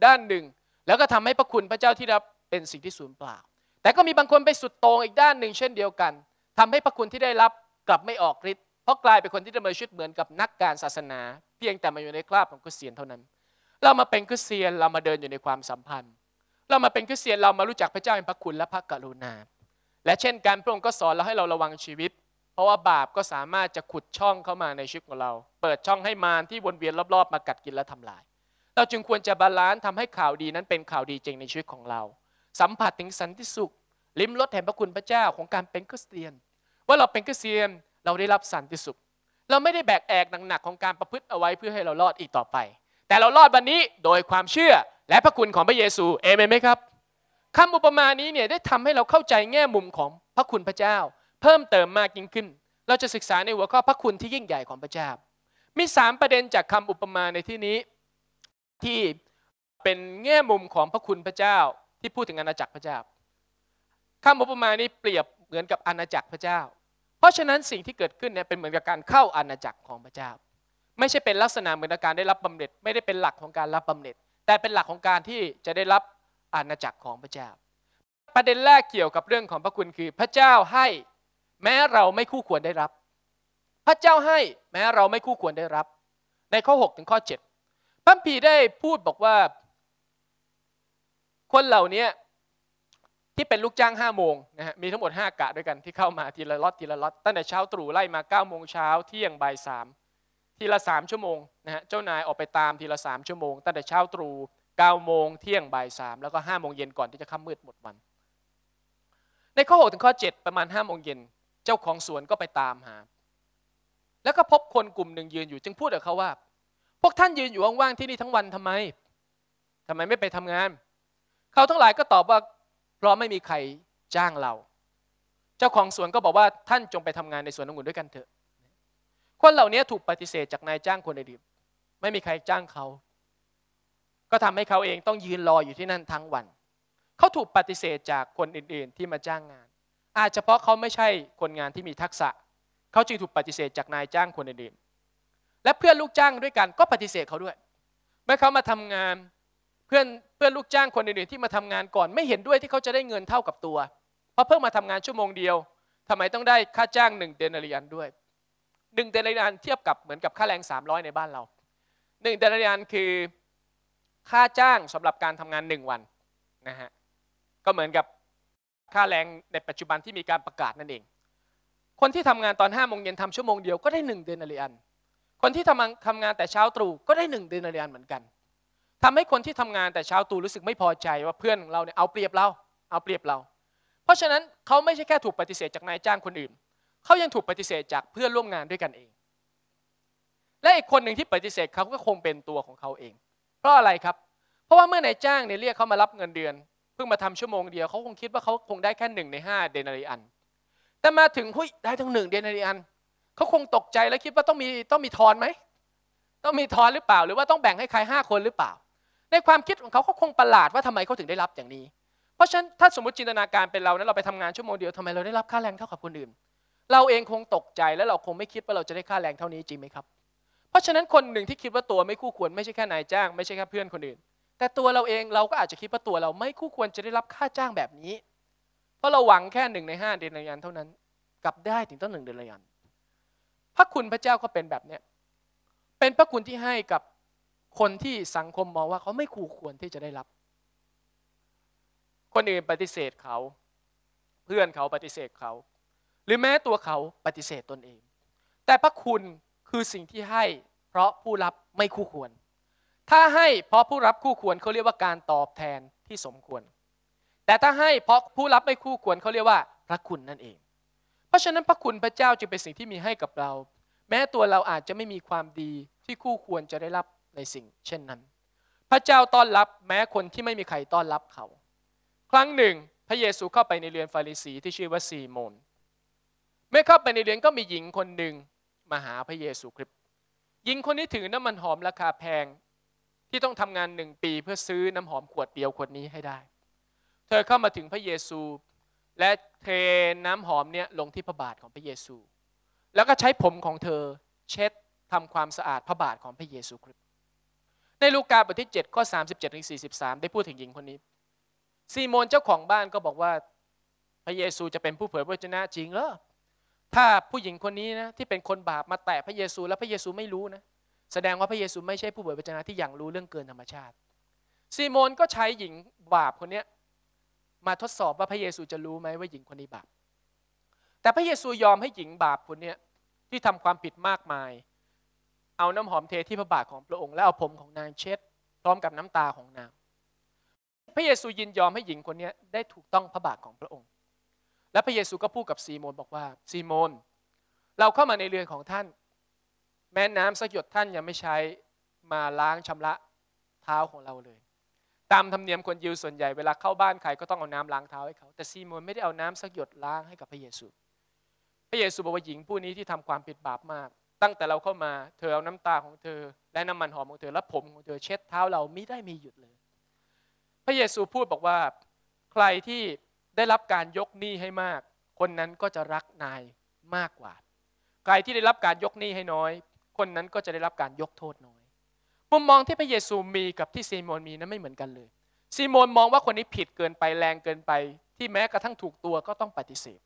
ด้านหนึ่ง แล้วก็ทำให้พระคุณพระเจ้าที่รับเป็นสิ่งที่สูญเปล่าแต่ก็มีบางคนไปสุดโต่งอีกด้านหนึ่ง เช่นเดียวกัน ทำให้พระคุณที่ได้รับกลับไม่ออกฤทธิ์เพราะกลายเป็นคนที่ดำเนินชีวิตเหมือนกับนักการศาสนา เพียงแต่มาอยู่ในคราบของคริสเตียนเท่านั้น เรามาเป็นคริสเตียน เรามาเดินอยู่ในความสัมพันธ์ เรามาเป็นคริสเตียนเรามารู้จักพระเจ้าเป็นพระคุณและพระกรุณาและเช่น การพระองค์ก็สอนเราให้เราระวังชีวิตเพราะว่าบาปก็สามารถจะขุดช่องเข้ามาในชีวิตของเรา เปิดช่องให้มารที่วนเวียนรอบๆมากัดกิน และทำลาย เราจึงควรจะบาลานซ์ทำให้ข่าวดีนั้นเป็นข่าวดีจริงในชีวิตของเรา สัมผัสถึงสันติสุข ลิ้มรสแห่งพระคุณพระเจ้าของการเป็นคริสเตียน ว่าเราเป็นคริสเตียนเราได้รับสันติสุข เราไม่ได้แบกแอกหนักๆของการประพฤติเอาไว้เพื่อให้เรารอดอีกต่อไป แต่เรารอดวันนี้โดยความเชื่อและพระคุณของพระเยซูเอเมนไหมครับคำอุปมานี้เนี่ยได้ทำให้เราเข้าใจแง่มุมของพระคุณพระเจ้าเพิ่มเติมมากยิ่งขึ้น เราจะศึกษาในหัวข้อพระคุณที่ยิ่งใหญ่ของพระเจ้า มี3ประเด็นจากคำอุปมาในที่นี้ ที่เป็นแง่มุมของพระคุณพระเจ้า ที่พูดถึงอาณาจักรพระเจ้าคำอุปมานี้เปรียบเหมือนกับอาณาจักรพระเจ้า เพราะฉะนั้นสิ่งที่เกิดขึ้นเนี่ยเป็นเหมือนกับการเข้าอาณาจักรของพระเจ้า ไม่ใช่เป็นลักษณะเหมือนการได้รับบำเหน็จ ไม่ได้เป็นหลักของการรับบำเหน็จ แต่เป็นหลักของการที่จะได้รับอาณาจักรของพระเจ้า ประเด็นแรกเกี่ยวกับเรื่องของพระคุณคือพระเจ้าให้แม้เราไม่คู่ควรได้รับ พระเจ้าให้ แม้เราไม่คู่ควรได้รับ ในข้อ 6 ถึงข้อ 7พระพีได้พูดบอกว่าคนเหล่านี้ที่เป็นลูกจ้าง5โมงนะฮะมีทั้งหมด5กะด้วยกันที่เข้ามาทีละล็อตทีละล็อตตั้งแต่เช้าตรู่ไล่มา9โมงเช้าเที่ยงบ่ายสามทีละ3ชั่วโมงนะฮะเจ้านายออกไปตามทีละ3ชั่วโมงตั้งแต่เช้าตรู่9โมงเที่ยงบ่ายสามแล้วก็5โมงเย็นก่อนที่จะค่ำมืดหมดวันในข้อ6ถึงข้อ7ประมาณ5โมงเย็นเจ้าของสวนก็ไปตามหา แล้วก็พบคนกลุ่มหนึ่งยืนอยู่จึงพูดกับเขาว่า พวกท่านยืนอยู่ว่างๆที่นี่ทั้งวันทำไม ทำไมไม่ไปทำงาน เขาทั้งหลายก็ตอบว่า เพราะไม่มีใครจ้างเรา เจ้าของสวนก็บอกว่าท่านจงไปทำงาน ในสวนองุ่นด้วยกันเถอะ คนเหล่านี้ถูกปฏิเสธจากนายจ้างคนอื่นไม่มีใครจ้างเขา ก็ทำให้เขาเองต้องยืนรออยู่ที่นั่นทั้งวัน เขาถูกปฏิเสธจากคนอื่นๆ ที่มาจ้างงานอาจจะเพราะเขาไม่ใช่คนงานที่มีทักษะเขาจึงถูกปฏิเสธจากนายจ้างคนอื่นและเพื่อนลูกจ้างด้วยกันก็ปฏิเสธเขาด้วยเมื่อเขามาทำงานเพื่อนเพื่อนลูกจ้างคนอื่นๆที่มาทำงานก่อน ไม่เห็นด้วยที่เขาจะได้เงินเท่ากับตัว เพราะเพิ่งมาทำงานชั่วโมงเดียว ทำไมต้องได้ค่าจ้างหนึ่งเดนารีันด้วยหนึ่งเดนารีันเทียบกับเหมือนกับค่าแรง300 ในบ้านเราหนึ่งเดนารีันคือค่าจ้างสำหรับการทำงานหนึ่งวันนะฮะก็เหมือนกับค่าแรงในปัจจุบันที่มีการประกาศนั่นเอง คนที่ทำงานตอน5้าโมงเย็นทำชั่วโมงเดียวก็ได้ 1 เดนาริอัน คนที่ทำทงานแต่เช้าตรู่ก็ได้ 1เดนาริอันเหมือนกัน ทำให้คนที่ทำงานแต่เช้าตรู่รู้สึกไม่พอใจว่าเพื่อนของเราเนี่ยเอาเปรียบเราเอาเปรียบเรา เพราะฉะนั้นเขาไม่ใช่แค่ถูกปฏิเสธจากนายจ้างคนอื่นเขายังถูกปฏิเสธจากเพื่อนร่วมงานด้วยกันเอง และอีกคนหนึ่งที่ปฏิเสธเขาก็คงเป็นตัวของเขาเอง เพราะอะไรครับ เพราะว่าเมื่อนายจ้างเนี่ยเรียกเขามารับเงินเดือนเพิ่งมาทำชั่วโมงเดียวเขาคงคิดว่าเขาคงได้แค่หนึ่งในห้าเดนารีอัน แต่มาถึงหุ้ยได้ทั้งหนึ่งเดนารีอัน เขาคงตกใจแล้วคิดว่าต้องมีต้องมีทอนไหมต้องมีทอนหรือเปล่า หรือว่าต้องแบ่งให้ใครห้าคนหรือเปล่า ในความคิดของเขาเขาคงประหลาดว่าทำไมเขาถึงได้รับอย่างนี้ เพราะฉะนั้นถ้าสมมติจินตนาการเป็นเรานะเราไปทำงานชั่วโมงเดียวทำไมเราได้รับค่าแรงเท่ากับคนอื่น เราเองคงตกใจและเราคงไม่คิดว่าเราจะได้ค่าแรงเท่านี้จริงไหมครับเพราะฉะนั้นคนหนึ่งที่คิดว่าตัวไม่คู่ควรไม่ใช่แค่นายจ้างไม่ใช่แค่เพื่อนคนอื่นแต่ตัวเราเองเราก็อาจจะคิดว่าตัวเราไม่คู่ควรจะได้รับค่าจ้างแบบนี้ เพราะเราหวังแค่หนึ่งในห้าเดือนละยันเท่านั้น กลับได้ถึงต้นหนึ่งเดือนละยันพระคุณพระเจ้าก็เป็นแบบเนี้ย เป็นพระคุณที่ให้กับคนที่สังคมมองว่าเขาไม่คู่ควรที่จะได้รับ คนอื่นปฏิเสธเขาเพื่อนเขาปฏิเสธเขา หรือแม้ตัวเขาปฏิเสธตนเอง แต่พระคุณคือสิ่งที่ให้ เพราะผู้รับไม่คู่ควรถ้าให้เพราะผู้รับคู่ควรเขาเรียกว่าการตอบแทนที่สมควร แต่ถ้าให้เพราะผู้รับไม่คู่ควรเขาเรียกว่าพระคุณนั่นเอง เพราะฉะนั้นพระคุณพระเจ้าจึงเป็นสิ่งที่มีให้กับเรา แม้ตัวเราอาจจะไม่มีความดีที่คู่ควรจะได้รับในสิ่งเช่นนั้น พระเจ้าต้อนรับแม้คนที่ไม่มีใครต้อนรับเขา ครั้งหนึ่งพระเยซูเข้าไปในเรือนฟาริสีที่ชื่อว่าซีโมนเมื่อเข้าไปในเรือนก็มีหญิงคนหนึ่งมาหาพระเยซูคริสต์ หญิงคนนี้ถือน้ำมันหอมราคาแพงที่ต้องทำงานหนึ่งปีเพื่อซื้อน้ำหอมขวดเดียวขวดนี้ให้ได้ เธอเข้ามาถึงพระเยซูและเทน้ำหอมเนี่ยลงที่พระบาทของพระเยซู แล้วก็ใช้ผมของเธอเช็ดทำความสะอาดพระบาทของพระเยซูคริสต์ในลูกาบทที่7ข้อ37ถึง43ได้พูดถึงหญิงคนนี้ ซีโมนเจ้าของบ้านก็บอกว่าพระเยซูจะเป็นผู้เผยพระชนะจริงเหรอถ้าผู้หญิงคนนี้นะที่เป็นคนบาปมาแตะพระเยซูแล้วพระเยซูไม่รู้นะแสดงว่าพระเยซูไม่ใช่ผู้เผยพระชนะที่อย่างรู้เรื่องเกินธรรมชาติ ซีโมนก็ใช้หญิงบาปคนนี้มาทดสอบว่าพระเยซูจะรู้ไหมว่าหญิงคนนี้บาป แต่พระเยซูยอมให้หญิงบาปคนนี้ที่ทำความผิดมากมาย เอาน้ำหอมเทที่พระบาทของพระองค์ แล้วเอาผมของนางเช็ดพร้อมกับน้ำตาของนาง พระเยซูยินยอมให้หญิงคนนี้ได้ถูกต้องพระบาทของพระองค์ และพระเยซูก็พูดกับซีโมนบอกว่า ซีโมนเราเข้ามาในเรือนของท่านแม้น้ำสักหยดท่านยังไม่ใช้มาล้างชำระเท้าของเราเลย ตามธรรมเนียมคนยิวส่วนใหญ่เวลาเข้าบ้านใครก็ต้องเอาน้ำล้างเท้าให้เขา แต่ซีโมนไม่ได้เอาน้ำสักหยดล้างให้กับพระเยซูพระเยซูบอกว่าหญิงผู้นี้ที่ทำความผิดบาปมาก ตั้งแต่เราเข้ามาเธอเอาน้ำตาของเธอและน้ำมันหอมของเธอและผมของเธอเช็ดเท้าเราไม่ได้มีหยุดเลย พระเยซูพูดบอกว่าใครที่ได้รับการยกหนี้ให้มาก คนนั้นก็จะรักนายมากกว่าใครที่ได้รับการยกหนี้ให้น้อยคนนั้นก็จะได้รับการยกโทษน้อย มุมมองที่พระเยซูมีกับที่ซีโมนมีนั้นไม่เหมือนกันเลย ซีโมนมองว่าคนนี้ผิดเกินไปแรงเกินไป ที่แม้กระทั่งถูกตัวก็ต้องปฏิเสธ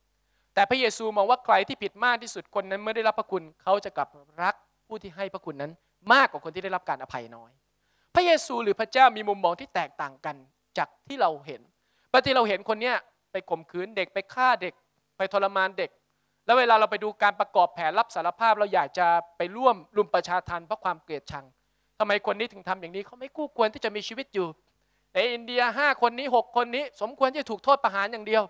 แต่พระเยซูมองว่าใครที่ผิดมากที่สุดคนนั้นเมื่อได้รับพระคุณเขาจะกลับรักผู้ที่ให้พระคุณนั้น มากกว่าคนที่ได้รับการอภัยน้อย พระเยซูหรือพระเจ้ามีมุมมองที่แตกต่างกันจากที่เราเห็นปทีิเราเห็นคนเนี้ยไปข่มขืนเด็กไปฆ่าเด็ก ไปทรมานเด็กแล้วเวลาเราไปดูการประกอบแผนรับสารภาพ เราอยากจะไปร่วมรุมประชาทันเพราะความเกลียดชัง ทำไมคนนี้ถึงทำอย่างนี้เขาไม่คู่ควรที่จะมีชีวิตอยู่ในอินเดียห้าคนนี้6คนนี้ สมควรทจะถูกโทษประหารอย่างเดียว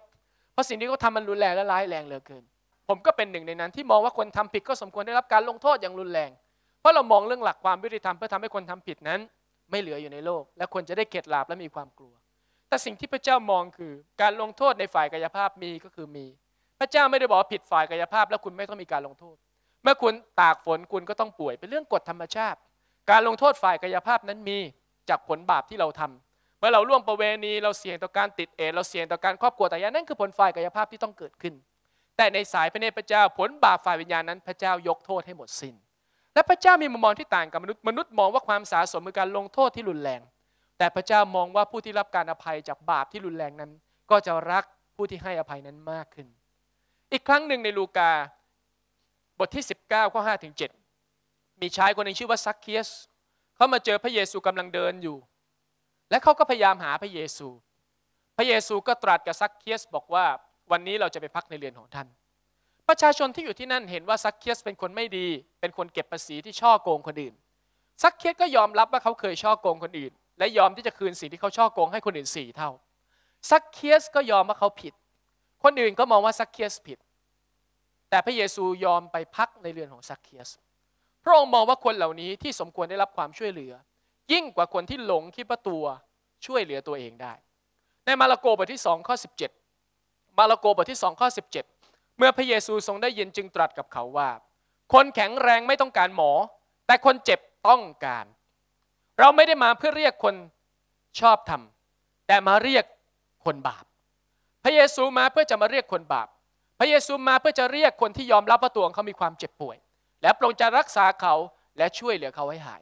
เพราะสิ่งที่เขาทำมันรุนแรงและร้ายแรงเหลือเกินผมก็เป็นหนึ่งในนั้นที่มองว่าคนทำผิดก็สมควรได้รับการลงโทษอย่างรุนแรง เพราะเรามองเรื่องหลักความยุติธรรม เพื่อทำให้คนทำผิดนั้น ไม่เหลืออยู่ในโลก และควรจะได้เข็ดหลาบและมีความกลัว แต่สิ่งที่พระเจ้ามองคือ การลงโทษในฝ่ายกายภาพมีก็คือมีพระเจ้าไม่ได้บอกผิดฝ่ายกายภาพแล้วคุณไม่ต้องมีการลงโทษ เมื่อคุณตากฝนคุณก็ต้องป่วยเป็นเรื่องกฎธรรมชาติ การลงโทษฝ่ายกายภาพนั้นมีจากผลบาปที่เราทำเมื่อเราล่วงประเวณีเราเสี่ยงต่อการติดเอดเราเสี่ยงต่อการครอบครัวแต่ยานั่นคือผลฝ่ายกายภาพที่ต้องเกิดขึ้น แต่ในสายพระเนตรพระเจ้าผลบาปฝ่ายวิญญาณนั้นพระเจ้ายกโทษให้หมดสิน้น และพระเจ้ามีมุมมองที่ต่างกับมนุษย์มนุษย์มองว่าความสาสมคือการลงโทษที่รุนแรง แต่พระเจ้ามองว่าผู้ที่รับการอภัยจากบาปที่รุนแรงนั้น ก็จะรักผู้ที่ให้อภัยนั้นมากขึ้นอีกครั้งหนึ่งในลูกา บทที่ 19ข้อ5ถึง 7 มีชายคนหนึ่งชื่อว่าซักเคียสเขามาเจอพระเยซูกำลังเดินอยู่ และเขาก็พยายามหาพระเยซู พระเยซูก็ตรัสกับซักเคียสบอกว่าวันนี้เราจะไปพักในเรือนของท่าน ประชาชนที่อยู่ที่นั่นเห็นว่าซักเคียสเป็นคนไม่ดี เป็นคนเก็บภาษีที่ช่อโกงคนอื่นซักเคียสก็ยอมรับว่าเขาเคยช่อโกงคนอื่น และยอมที่จะคืนสิ่งที่เขาช่อโกงให้คนอื่นสี่เท่า ซักเคียสก็ยอมว่าเขาผิดคนอื่นก็มองว่าซักเคียสผิด แต่พระเยซูยอมไปพักในเรือนของซักเคียส พระองค์มองว่าคนเหล่านี้ที่สมควรได้รับความช่วยเหลือ ยิ่งกว่าคนที่หลงคิดว่าตัวช่วยเหลือตัวเองได้ ในมาระโกบทที่2ข้อ17มาระโกบทที่2ข้อ17เมื่อพระเยซูทรงได้ยินจึงตรัสกับเขาว่า คนแข็งแรงไม่ต้องการหมอ แต่คนเจ็บต้องการ เราไม่ได้มาเพื่อเรียกคนชอบทำแต่มาเรียกคนบาปพระเยซูมาเพื่อจะมาเรียกคนบาป พระเยซูมาเพื่อจะเรียกคนที่ยอมรับว่าตัวของเขามีความเจ็บป่วย และโปรงจะรักษาเขาและช่วยเหลือเขาให้หาย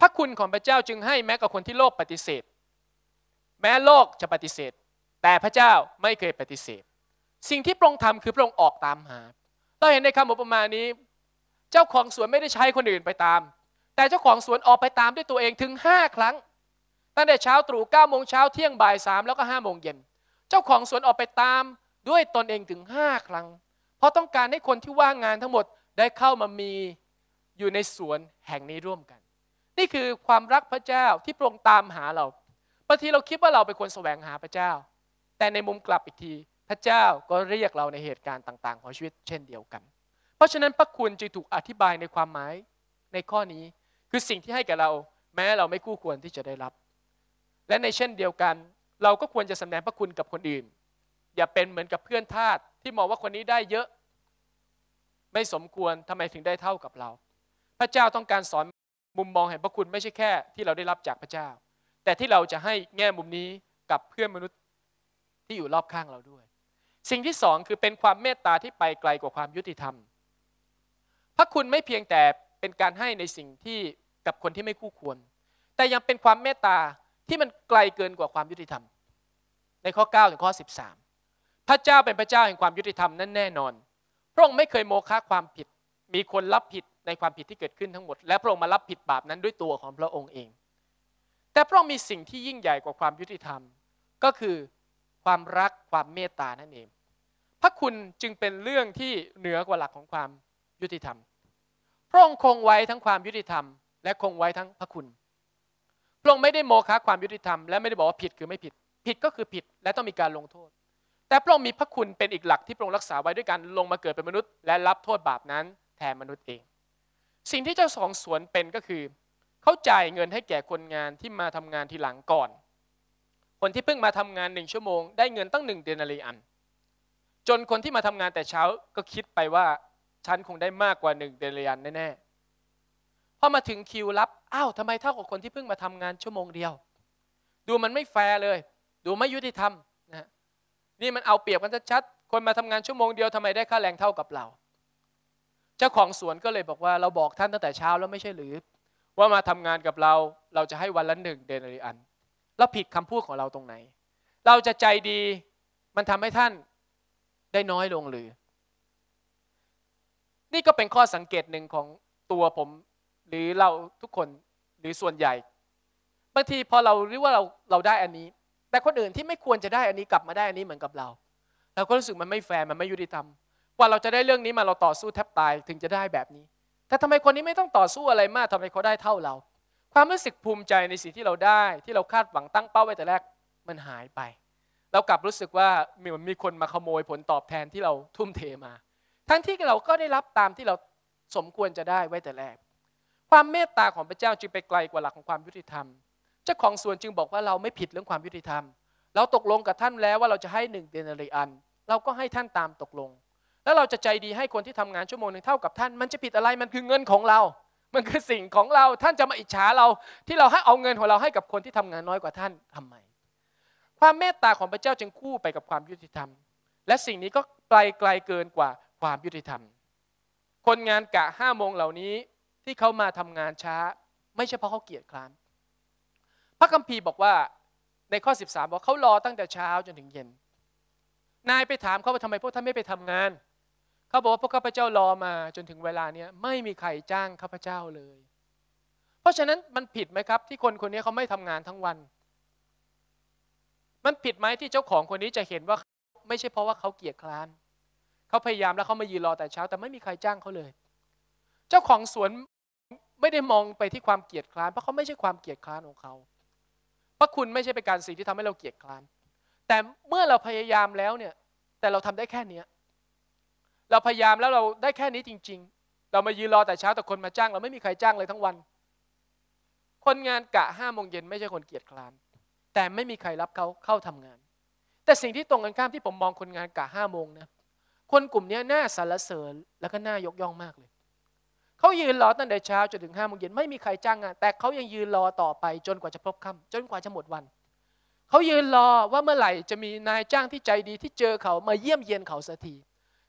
พระคุณของพระเจ้าจึงให้แม้กับคนที่โลกปฏิเสธ แม้โลกจะปฏิเสธ แต่พระเจ้าไม่เคยปฏิเสธ สิ่งที่พระองค์ทำคือพระองค์ออกตามหาเราเห็นในคำอุปมานี้ เจ้าของสวนไม่ได้ใช้คนอื่นไปตาม แต่เจ้าของสวนออกไปตามด้วยตัวเองถึง5ครั้ง ตั้งแต่เช้าตรู่9โมงเช้าเที่ยงบ่ายสามแล้วก็5โมงเย็นเจ้าของสวนออกไปตามด้วยตนเองถึงห้าครั้งเพราะต้องการให้คนที่ว่างงานทั้งหมดได้เข้ามามีอยู่ในสวนแห่งนี้ร่วมกัน นี่คือความรักพระเจ้าที่โปร่งตามหาเราบางทีเราคิดว่าเราเป็นคนแสวงหาพระเจ้า แต่ในมุมกลับอีกที พระเจ้าก็เรียกเราในเหตุการณ์ต่างๆของชีวิตเช่นเดียวกัน เพราะฉะนั้นพระคุณจึงถูกอธิบายในความหมายในข้อนี้คือสิ่งที่ให้แก่เราแม้เราไม่คู่ควรที่จะได้รับ และในเช่นเดียวกันเราก็ควรจะสำแดงพระคุณกับคนอื่นอย่าเป็นเหมือนกับเพื่อนทาสที่มองว่าคนนี้ได้เยอะ ไม่สมควรทำไมถึงได้เท่ากับเรา พระเจ้าต้องการสอนมุมมองแห่งพระคุณไม่ใช่แค่ที่เราได้รับจากพระเจ้า แต่ที่เราจะให้แง่มุมนี้กับเพื่อนมนุษย์ที่อยู่รอบข้างเราด้วย สิ่งที่สองคือเป็นความเมตตาที่ไปไกลกว่าความยุติธรรม พระคุณไม่เพียงแต่เป็นการให้ในสิ่งที่กับคนที่ไม่คู่ควร แต่ยังเป็นความเมตตาที่มันไกลเกินกว่าความยุติธรรมในข้อ9ถึงข้อ 13 พระเจ้าเป็นพระเจ้าแห่งความยุติธรรมนั่นแน่นอน พระองค์ไม่เคยโมฆะความผิด มีคนรับผิดในความผิดที่เกิดขึ้นทั้งหมด และพระองค์มารับผิดบาปนั้นด้วยตัวของพระองค์เอง แต่พระองค์มีสิ่งที่ยิ่งใหญ่กว่าความยุติธรรมก็คือความรักความเมตตานั่นเอง พระคุณจึงเป็นเรื่องที่เหนือกว่าหลักของความยุติธรรม พระองค์คงไว้ทั้งความยุติธรรมและคงไว้ทั้งพระคุณพระองค์ไม่ได้โมฆะความยุติธรรมและไม่ได้บอกว่าผิดคือไม่ผิดผิดก็คือผิดและต้องมีการลงโทษ แต่พระองค์มีพระคุณเป็นอีกหลักที่พระองค์รักษาไว้ด้วยการลงมาเกิดเป็นมนุษย์และรับโทษบาปนั้นแทนมนุษย์เอง สิ่งที่เจ้าสองสวนเป็นก็คือ เขาจ่ายเงินให้แก่คนงานที่มาทำงานทีหลังก่อน คนที่เพิ่งมาทำงานหนึ่งชั่วโมง ได้เงินตั้งหนึ่งเดนารีอัน จนคนที่มาทำงานแต่เช้าก็คิดไปว่าฉันคงได้มากกว่าหนึ่งเดนารีอันแน่ๆพอมาถึงคิวรับอ้าวทำไมเท่ากับคนที่เพิ่งมาทำงานชั่วโมงเดียว ดูมันไม่แฟร์เลย ดูไม่ยุติธรรมนะนี่มันเอาเปรียบกันชัดๆคนมาทำงานชั่วโมงเดียว ทำไมได้ค่าแรงเท่ากับเรา เจ้าของสวนก็เลยบอกว่าเราบอกท่านตั้งแต่เช้า แล้วไม่ใช่หรือ ว่ามาทำงานกับเรา เราจะให้วันละหนึ่งเดนารีอันเราผิดคำพูดของเราตรงไหน เราจะใจดีมันทำให้ท่านได้น้อยลงหรือ นี่ก็เป็นข้อสังเกตหนึ่งของตัวผมหรือเราทุกคนหรือส่วนใหญ่บางทีพอเรารู้ว่าเราเราได้อันนี้ แต่คนอื่นที่ไม่ควรจะได้อันนี้กลับมาได้อันนี้เหมือนกับเราเราก็รู้สึกมันไม่แฟร์มันไม่ยุติธรรมกว่าเราจะได้เรื่องนี้มาเราต่อสู้แทบตายถึงจะได้แบบนี้ แต่ทำไมคนนี้ไม่ต้องต่อสู้อะไรมากทำไมเขาได้เท่าเรา ความรู้สึกภูมิใจในสิ่งที่เราได้ ที่เราคาดหวังตั้งเป้าไว้แต่แรกมันหายไป เรากลับรู้สึกว่ามันมีคนมาขโมยผลตอบแทนที่เราทุ่มเทมา ทั้งที่เราก็ได้รับตามที่เราสมควรจะได้ไว้แต่แรกความเมตตาของพระเจ้าจึงไปไกลกว่าหลักของความยุติธรรมเจ้าของสวนจึงบอกว่าเราไม่ผิดเรื่องความยุติธรรม เราตกลงกับท่านแล้วว่าเราจะให้หนึ่งเดนารีอัน เราก็ให้ท่านตามตกลง แล้วเราจะใจดีให้คนที่ทำงานชั่วโมงหนึ่งเท่ากับท่านมันจะผิดอะไรมันคือเงินของเรา มันคือสิ่งของเราท่านจะมาอิจฉาเรา ที่เราให้เอาเงินของเราให้กับคนที่ทำงานน้อยกว่าท่านทำไมความเมตตาของพระเจ้าจึงคู่ไปกับความยุติธรรม และสิ่งนี้ก็ไกลไกลเกินกว่าความยุติธรรม คนงานกะห้าโมงเหล่านี้ที่เขามาทำงานช้าไม่ใช่เพราะเขาเกียจคร้านพระคัมภีร์บอกว่าในข้อ13 บอกเขารอตั้งแต่เช้าจนถึงเย็น นายไปถามเขาว่าทำไมพวกท่านไม่ไปทำงานเขาบอกว่าพวกข้าพเจ้ารอมา จนถึงเวลาเนี้ยไม่มีใครจ้างข้าพเจ้าเลย เพราะฉะนั้นมันผิดไหมครับ ที่คนคนนี้เขาไม่ทำงานทั้งวัน มันผิดไหมที่เจ้าของคนนี้จะเห็นว่าไม่ใช่เพราะว่าเขาเกียจคร้านเขาพยายามแล้วเขามายืนรอแต่เช้า แต่ไม่มีใครจ้างเขาเลยเจ้าของสวนไม่ได้มองไปที่ความเกียดคร้านเพราะเขาไม่ใช่ความเกียดคร้านของเขา พระคุณไม่ใช่เป็นการสิ่งที่ทำให้เราเกียดคร้าน แต่เมื่อเราพยายามแล้วเนี่ย แต่เราทำได้แค่เนี้ยเราพยายามแล้วเราได้แค่นี้จริง ๆ เรามายืนรอแต่เช้าแต่คนมาจ้าง เราไม่มีใครจ้างเลยทั้งวัน คนงานกะห้าโมงเย็นไม่ใช่คนเกียดคร้าน แต่ไม่มีใครรับเขาเข้าทำงาน แต่สิ่งที่ตรงกันข้ามที่ ผมมองคนงานกะห้าโมงนะคนกลุ่มนี้น่าสรรเสริญแล้วก็น่ายกย่องมากเลยเขายืนรอตั้งแต่เช้าจนถึงห้าโมงเย็นไม่มีใครจ้างงานแต่เขายังยืนรอต่อไปจนกว่าจะพบค่ำจนกว่าจะหมดวัน เขายืนรอว่าเมื่อไหร่จะมีนายจ้างที่ใจดีที่เจอเขามาเยี่ยมเยียนเขาสักที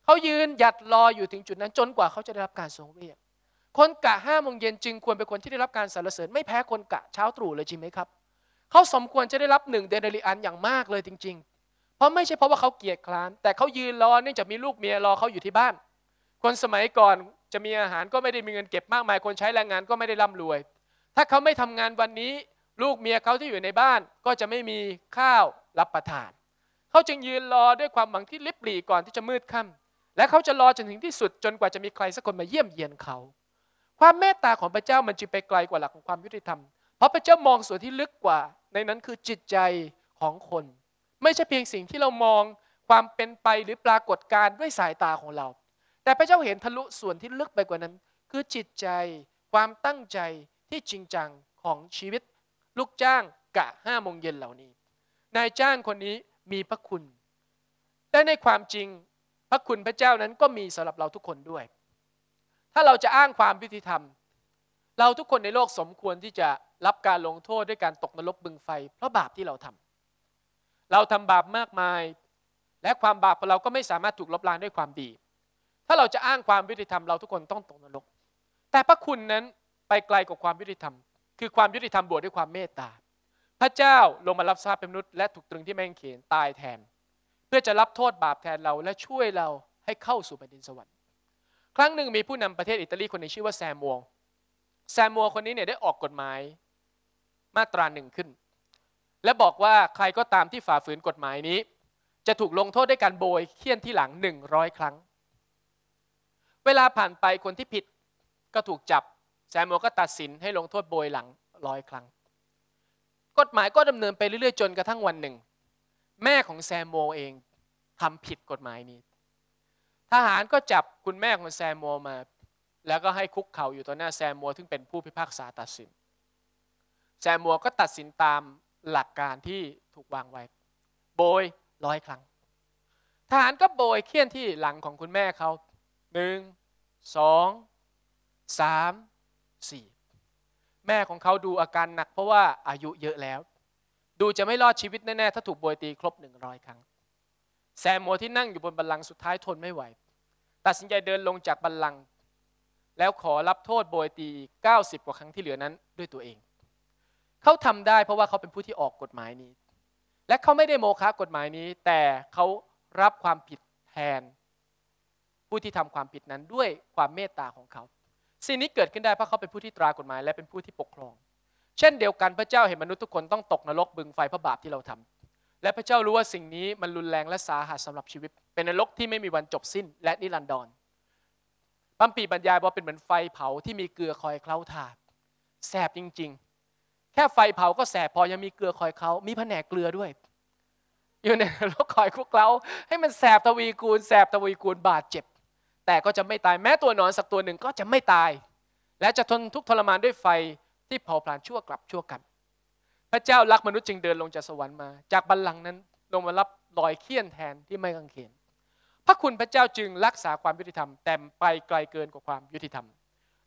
เขายืนหยัดรออยู่ถึงจุดนั้น จนกว่าเขาจะได้รับการทรงเรียกคนกะห้าโมงเย็นจึงควรเป็นคนที่ได้รับการสรรเสริญไม่แพ้คนกะเช้าตรู่เลยจริงไหมครับ เขาสมควรจะได้รับหนึ่งเดนริอันอย่างมากเลยจริงๆเพราะไม่ใช่เพราะว่าเขาเกียจคร้านแต่เขายืนรอเนื่องจากมีลูกเมียรอเขาอยู่ที่บ้าน คนสมัยก่อนจะมีอาหารก็ไม่ได้มีเงินเก็บมากมายคนใช้แรงงานก็ไม่ได้ร่ำรวย ถ้าเขาไม่ทำงานวันนี้ลูกเมียเขาที่อยู่ในบ้านก็จะไม่มีข้าวรับประทาน เขาจึงยืนรอด้วยความหวังที่ลิบหลีก่อนที่จะมืดค่าและเขาจะรอจนถึงที่สุดจนกว่าจะมีใครสักคนมาเยี่ยมเยียนเขา ความเมตตาของพระเจ้ามันจึงไปไกลกว่าหลักของความยุติธรรมเพราะพระเจ้ามองส่วนที่ลึกกว่า ในนั้นคือจิตใจของคน ไม่ใช่เพียงสิ่งที่เรามองความเป็นไปหรือปรากฏการด้วยสายตาของเราแต่พระเจ้าเห็นทะลุส่วนที่ลึกไปกว่านั้น คือจิตใจความตั้งใจที่จริงจังของชีวิตลูกจ้างกะห้าโมงเย็นเหล่านี้ นายจ้างคนนี้มีพระคุณ แต่ในความจริงพระคุณพระเจ้านั้นก็มีสำหรับเราทุกคนด้วย ถ้าเราจะอ้างความยุติธรรม เราทุกคนในโลกสมควรที่จะรับการลงโทษด้วยการตกนรกบึงไฟ เพราะบาปที่เราทำ เราทำบาปมากมาย และความบาปของเราก็ไม่สามารถถูกลบล้างด้วยความดีถ้าเราจะอ้างความยุติธรรมเราทุกคนต้องตกนรก แต่พระคุณนั้นไปไกลกว่าความยุติธรรม คือความยุติธรรมบวชด้วยความเมตตา พระเจ้าลงมารับทราบเป็นมนุษย์และถูกตรึงที่แมงเขนตายแทน เพื่อจะรับโทษบาปแทนเราและช่วยเราให้เข้าสู่แผ่นดินสวรรค์ ครั้งหนึ่ง มีผู้นำประเทศอิตาลีคนหนึ่งชื่อว่าแซมมวงแซมมัวคนนี้เนี่ยได้ออกกฎหมายมาตราหนึ่งขึ้น และบอกว่าใครก็ตามที่ฝ่าฝืนกฎหมายนี้ จะถูกลงโทษด้วยการโบยเคี่ยนที่หลัง100ครั้งเวลาผ่านไปคนที่ผิดก็ถูกจับแซมโมก็ตัดสินให้ลงโทษโบยหลังร้อยครั้ง กฎหมายก็ดำเนินไปเรื่อยๆ จนกระทั่งวันหนึ่ง แม่ของแซมโมเอง ทำผิดกฎหมายนี้ ทหารก็จับคุณแม่ของแซมโมมา แล้วก็ให้คุกเข่าอยู่ต่อหน้าแซมโมซึ่งเป็นผู้พิพากษาตัดสิน แซมโมก็ตัดสินตามหลักการที่ถูกวางไว้ โบยร้อยครั้งทหารก็โบยเคี่ยนที่หลังของคุณแม่เขาหนึ่งสองสามสี่แม่ของเขาดูอาการหนักเพราะว่าอายุเยอะแล้ว ดูจะไม่รอดชีวิตแน่ๆ ถ้าถูกบวยตีครบหนึ่งร้อยครั้งแซมโมที่นั่งอยู่บนบัลลังก์สุดท้ายทนไม่ไหว ตัดสินใจเดินลงจากบัลลังก์แล้วขอรับโทษบวยตี90 กว่าครั้งที่เหลือนั้นด้วยตัวเอง เขาทำได้เพราะว่าเขาเป็นผู้ที่ออกกฎหมายนี้ และเขาไม่ได้โมฆะกฎหมายนี้ แต่เขารับความผิดแทนผู้ที่ทำความผิดนั้นด้วยความเมตตาของเขา สิ่งนี้เกิดขึ้นได้เพราะเขาเป็นผู้ที่ตรากฎหมายและเป็นผู้ที่ปกครอง เช่นเดียวกันพระเจ้าเห็นมนุษย์ทุกคนต้องตกนรกบึงไฟพระบาปที่เราทำ และพระเจ้ารู้ว่าสิ่งนี้มันรุนแรงและสาหัสสาหรับชีวิต เป็นนรกที่ไม่มีวันจบสิ้นและนิรันดรพัมปีบรรยายว่าเป็นเหมือนไฟเผาที่มีเกลือคอยเคล้าถาบแสบจริง ๆ แค่ไฟเผาก็แสบพอ ยังมีเกลือคอยเคล้ามีแผนกเกลือด้วย อยู่ในโลกคอยคุกเล้าให้มันแสบทวีคูณแสบทวีคูณบาดเจ็บแต่ก็จะไม่ตายแม้ตัวนอนสักตัวหนึ่งก็จะไม่ตาย และจะทนทุกทรมานด้วยไฟที่เผาผลาญชั่วกลับชั่วกัน พระเจ้ารักมนุษย์จึงเดินลงจากสวรรค์มาจากบัลลังก์นั้น ลงมารับรอยเคี่ยนแทนที่ไม่กังเขนพระคุณพระเจ้าจึงรักษาความยุติธรรมแต่ไปไกลเกินกว่าความยุติธรรม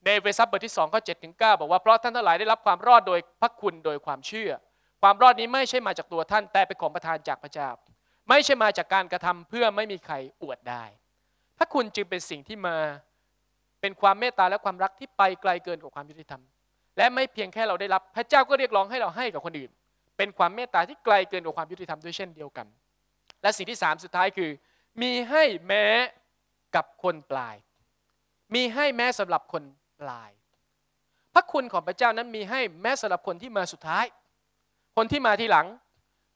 ในเวซับบทที่2ข้อ7ถึง9บอกว่าเพราะท่านทั้งหลายได้รับความรอดโดยพระคุณโดยความเชื่อ ความรอดนี้ไม่ใช่มาจากตัวท่านแต่เป็นของประทานจากพระเจ้า ไม่ใช่มาจากการกระทำเพื่อไม่มีใครอวดได้ถ้าคุณจึงเป็นสิ่งที่มาเป็นความเมตตาและความรักที่ไปไกลเกินกว่าความยุติธรรม และไม่เพียงแค่เราได้รับ พระเจ้าก็เรียกร้องให้เราให้กับคนอื่น เป็นความเมตตาที่ไกลเกินกว่าความยุติธรรมด้วยเช่นเดียวกัน และสิ่งที่สามสุดท้ายคือ มีให้แม้กับคนปลาย มีให้แม้สำหรับคนปลาย พระคุณของพระเจ้านั้นมีให้แม้สำหรับคนที่มาสุดท้าย คนที่มาทีหลัง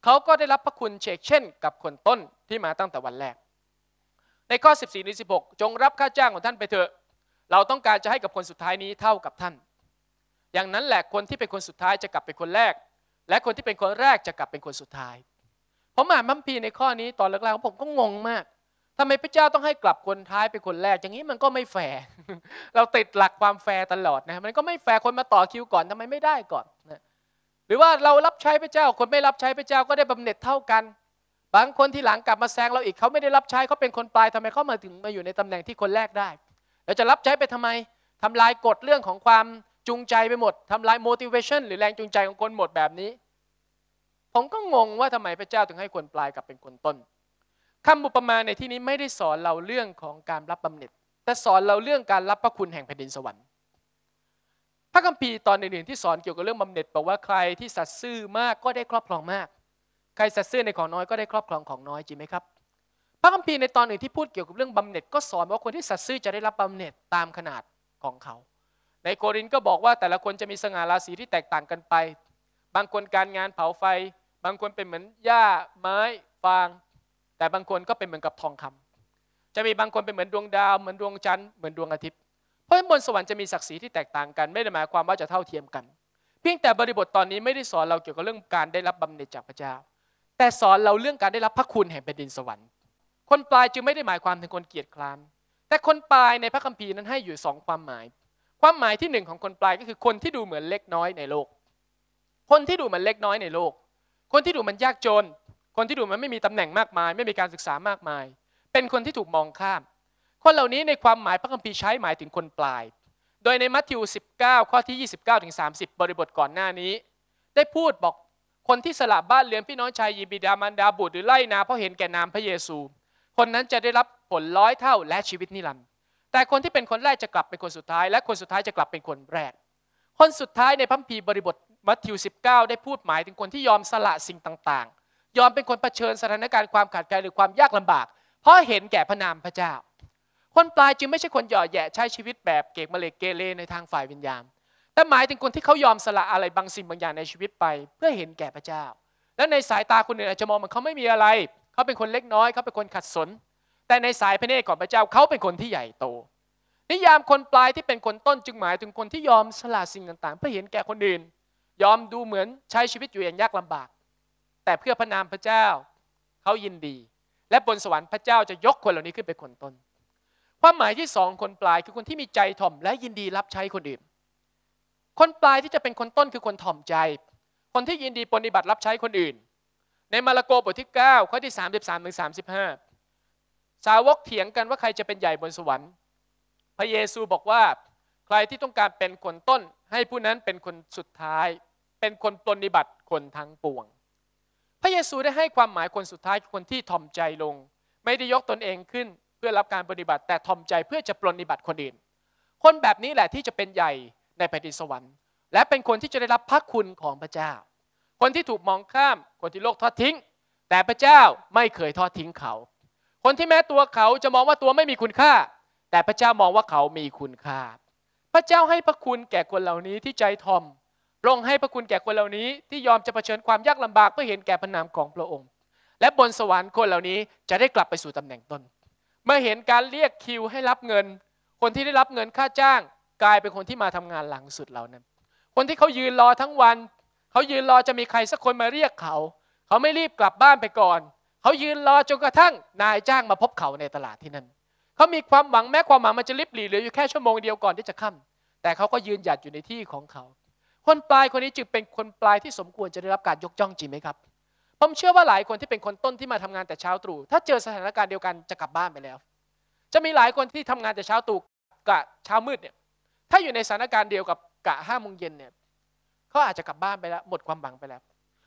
เขาก็ได้รับพระคุณเชกเช่น กับคนต้นที่มาตั้งแต่วันแรกในข้อ 14ถึง16 จงรับค่าจ้างของท่านไปเถอะ เราต้องการจะให้กับคนสุดท้ายนี้เท่ากับท่าน อย่างนั้นแหละ คนที่เป็นคนสุดท้ายจะกลับเป็นคนแรก และคนที่เป็นคนแรกจะกลับเป็นคนสุดท้าย ผมอ่านมัมพีในข้อนี้ตอนแรกๆผมก็งงมากทำไมพระเจ้าต้องให้กลับคนท้ายเป็นคนแรก อย่างนี้มันก็ไม่แฟร์ เราติดหลักความแฟร์ตลอดนะมันก็ไม่แฟร์คนมาต่อคิวก่อนทำไมไม่ได้ก่อนนะหรือว่าเรารับใช้พระเจ้า คนไม่รับใช้พระเจ้าก็ได้บำเหน็จเท่ากันบางคนที่หลังกลับมาแซงเราอีกเขาไม่ได้รับใช้เขาเป็นคนปลายทำไมเขามาถึงมาอยู่ในตำแหน่งที่คนแรกได้เราจะรับใช้ไปทำไม ทำลายกฎเรื่องของความจูงใจไปหมด ทำลาย motivation หรือแรงจูงใจของคนหมดแบบนี้ ผมก็งงว่าทำไมพระเจ้าถึงให้คนปลาย กลับเป็นคนต้นคำบุปมาในที่นี้ไม่ได้สอนเราเรื่องของการรับบำเหน็จ แต่สอนเราเรื่องการรับพระคุณแห่งแผ่นดินสวรรค์พระคัมภีร์ตอนหนึ่งที่สอนเกี่ยวกับเรื่องบำเหน็จบอกว่าใครที่สัตย์ซื่อมากก็ได้ครอบครองมากใครสัตย์ซื่อในของน้อยก็ได้ครอบครองของน้อยจริงไหมครับ พระคัมภีร์ในตอนหนึ่งที่พูดเกี่ยวกับเรื่องบำเหน็จก็สอนว่าคนที่สัตย์ซื่อจะได้รับบำเหน็จตามขนาดของเขา ในโครินก็บอกว่าแต่ละคนจะมีสง่าราศีที่แตกต่างกันไป บางคนการงานเผาไฟ บางคนเป็นเหมือนหญ้าไม้ฟาง แต่บางคนก็เป็นเหมือนกับทองคำ จะมีบางคนเป็นเหมือนดวงดาวเหมือนดวงจันทร์เหมือนดวงอาทิตย์ เพราะบนสวรรค์จะมีศักดิ์ศรีที่แตกต่างกัน ไม่ได้หมายความว่าจะเท่าเทียมกัน เพียงแต่บริบทตอนนี้ไม่ได้สอนเราเกี่ยวกับเรื่องการได้รับบำเหน็จจากพระเจ้าแต่สอนเราเรื่องการได้รับพระคุณแห่งแผ่นดินสวรรค์ คนปลายจึงไม่ได้หมายความถึงคนเกียจคร้านแต่คนปลายในพระคัมภีร์นั้นให้อยู่สองความหมาย ความหมายที่หนึ่งของคนปลายก็คือคนที่ดูเหมือนเล็กน้อยในโลก คนที่ดูเหมือนเล็กน้อยในโลก คนที่ดูมันยากจน คนที่ดูมันไม่มีตำแหน่งมากมายไม่มีการศึกษามากมาย เป็นคนที่ถูกมองข้าม คนเหล่านี้ในความหมายพระคัมภีร์ใช้หมายถึงคนปลาย โดยในมัทธิว 19 ข้อที่ 29-30 บริบทก่อนหน้านี้ ได้พูดบอกคนที่สละบ้านเรือนพี่น้องชายยิบิดามันดาบุตรหรือไล่นา เพราะเห็นแก่นามพระเยซูคนนั้นจะได้รับผลร้อยเท่าและชีวิตนิรันดร์แต่คนที่เป็นคนแรกจะกลับเป็นคนสุดท้าย และคนสุดท้ายจะกลับเป็นคนแรก คนสุดท้ายในพัมพีบริบทมัทธิว19ได้พูดหมายถึงคนที่ยอมสละสิ่งต่างๆ ยอมเป็นคนเผชิญสถานการณ์ความขาดแคลนหรือความยากลำบาก เพราะเห็นแก่พระนามพระเจ้า คนปลายจึงไม่ใช่คนหย่อแย่ใช้ชีวิตแบบเกกมะเลกเกเรในทางฝ่ายวิญญาณแต่หมายถึงคนที่เขายอมสละอะไรบางสิ่งบางอย่างในชีวิตไป เพื่อเห็นแก่พระเจ้า และในสายตาคนอื่นอาจจะมองมันเขาไม่มีอะไรเขาเป็นคนเล็กน้อยเขาเป็นคนขัดสน แต่ในสายพระเนตรของพระเจ้าเขาเป็นคนที่ใหญ่โต นิยามคนปลายที่เป็นคนต้น จึงหมายถึงคนที่ยอมสละสิ่งต่างๆ เพื่อเห็นแก่คนอื่น ยอมดูเหมือนใช้ชีวิตอยู่อย่างยากลำบาก แต่เพื่อพระนามพระเจ้าเขายินดี และบนสวรรค์พระเจ้าจะยกคนเหล่านี้ขึ้นเป็นคนต้น ความหมายที่สองคนปลายคือคนที่มีใจถ่อมและยินดีรับใช้คนอื่นคนปลายที่จะเป็นคนต้นคือคนถ่อมใจ คนที่ยินดีปฏิบัติรับใช้คนอื่น ในมาระโกบทที่ 9 ข้อที่ 33ถึง35 สาวกเถียงกันว่าใครจะเป็นใหญ่บนสวรรค์ พระเยซูบอกว่า ใครที่ต้องการเป็นคนต้นให้ผู้นั้นเป็นคนสุดท้าย เป็นคนปฏิบัติคนทั้งปวง พระเยซูได้ให้ความหมายคนสุดท้ายคนที่ถ่อมใจลง ไม่ได้ยกตนเองขึ้นเพื่อรับการปฏิบัติแต่ถ่อมใจเพื่อจะปฏิบัติคนอื่น คนแบบนี้แหละที่จะเป็นใหญ่ในแผ่นดินสวรรค์และเป็นคนที่จะได้รับพระคุณของพระเจ้า คนที่ถูกมองข้ามคนที่โลกทอดทิ้ง แต่พระเจ้าไม่เคยทอดทิ้งเขา คนที่แม้ตัวเขาจะมองว่าตัวไม่มีคุณค่า แต่พระเจ้ามองว่าเขามีคุณค่า พระเจ้าให้พระคุณแก่คนเหล่านี้ที่ใจทอมลรงให้พระคุณแก่คนเหล่านี้ที่ยอมจะเผชิญความยากลำบากเพื่อเห็นแก่พระนามของพระองค์ และบนสวรรค์คนเหล่านี้จะได้กลับไปสู่ตำแหน่งตนเมื่อเห็นการเรียกคิวให้รับเงิน คนที่ได้รับเงินค่าจ้างกลายเป็นคนที่มาทำงานหลังสุดเหล่านั้น คนที่เขายืนรอทั้งวัน เขายืนรอจะมีใครสักคนมาเรียกเขา เขาไม่รีบกลับบ้านไปก่อน เขายืนรอจนกระทั่งนายจ้างมาพบเขาในตลาดที่นั่นเขามีความหวังแม้ความหวังมันจะลิบหลีเหลืออยู่แค่ชั่วโมงเดียวก่อนที่จะค่าแต่เขาก็ยืนหยัดอยู่ในที่ของเขา คนปลายคนนี้จึงเป็นคนปลายที่สมควรจะได้รับการยกย่องจริงไหมครับ ผมเชื่อว่าหลายคนที่เป็นคนต้นที่มาทำงานแต่เช้าตรู่ ถ้าเจอสถานการณ์เดียวกันจะกลับบ้านไปแล้ว จะมีหลายคนที่ทำงานแต่เช้าตรู่กับเช้ามืดเนี่ยถ้าอยู่ในสถานการณ์เดียวกับกะห้าโมงเย็นเนี่ยเขาอาจจะกลับบ้านไปแล้วหมดความหวังไปแล้ว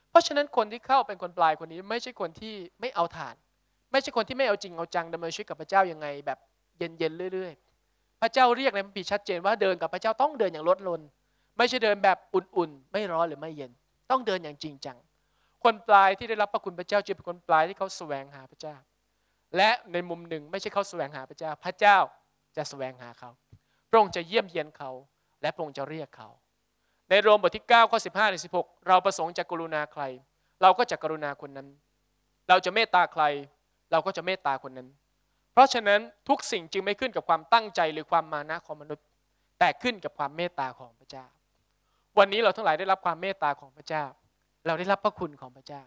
เพราะฉะนั้นคนที่เข้าเป็นคนปลายคนนี้ไม่ใช่คนที่ไม่เอาฐาน ไม่ใช่คนที่ไม่เอาจริงเอาจังดำเนินชีวิตกับพระเจ้ายังไง แบบเย็นๆเรื่อย ๆ พระเจ้าเรียกในพระบิดชัดเจนว่าเดินกับพระเจ้าต้องเดินอย่างลดลน ไม่ใช่เดินแบบอุ่น ๆ ไม่ร้อนหรือไม่เย็น ต้องเดินอย่างจริงจัง คนปลายที่ได้รับพระคุณพระเจ้าจะเป็นคนปลายที่เขาแสวงหาพระเจ้า และในมุมหนึ่งไม่ใช่เขาแสวงหาพระเจ้าพระเจ้าจะแสวงหาเขาพระองค์จะเยี่ยมเยียนเขาและพระองค์จะเรียกเขา ในโรมบทที่9ข้อ15ถึง16 เราประสงค์จะกรุณาใคร เราก็จะกรุณาคนนั้น เราจะเมตตาใครเราก็จะเมตตาคนนั้น เพราะฉะนั้นทุกสิ่งจึงไม่ขึ้นกับความตั้งใจหรือความมานะของมนุษย์ แต่ขึ้นกับความเมตตาของพระเจ้า วันนี้เราทั้งหลายได้รับความเมตตาของพระเจ้าเราได้รับพระคุณของพระเจ้า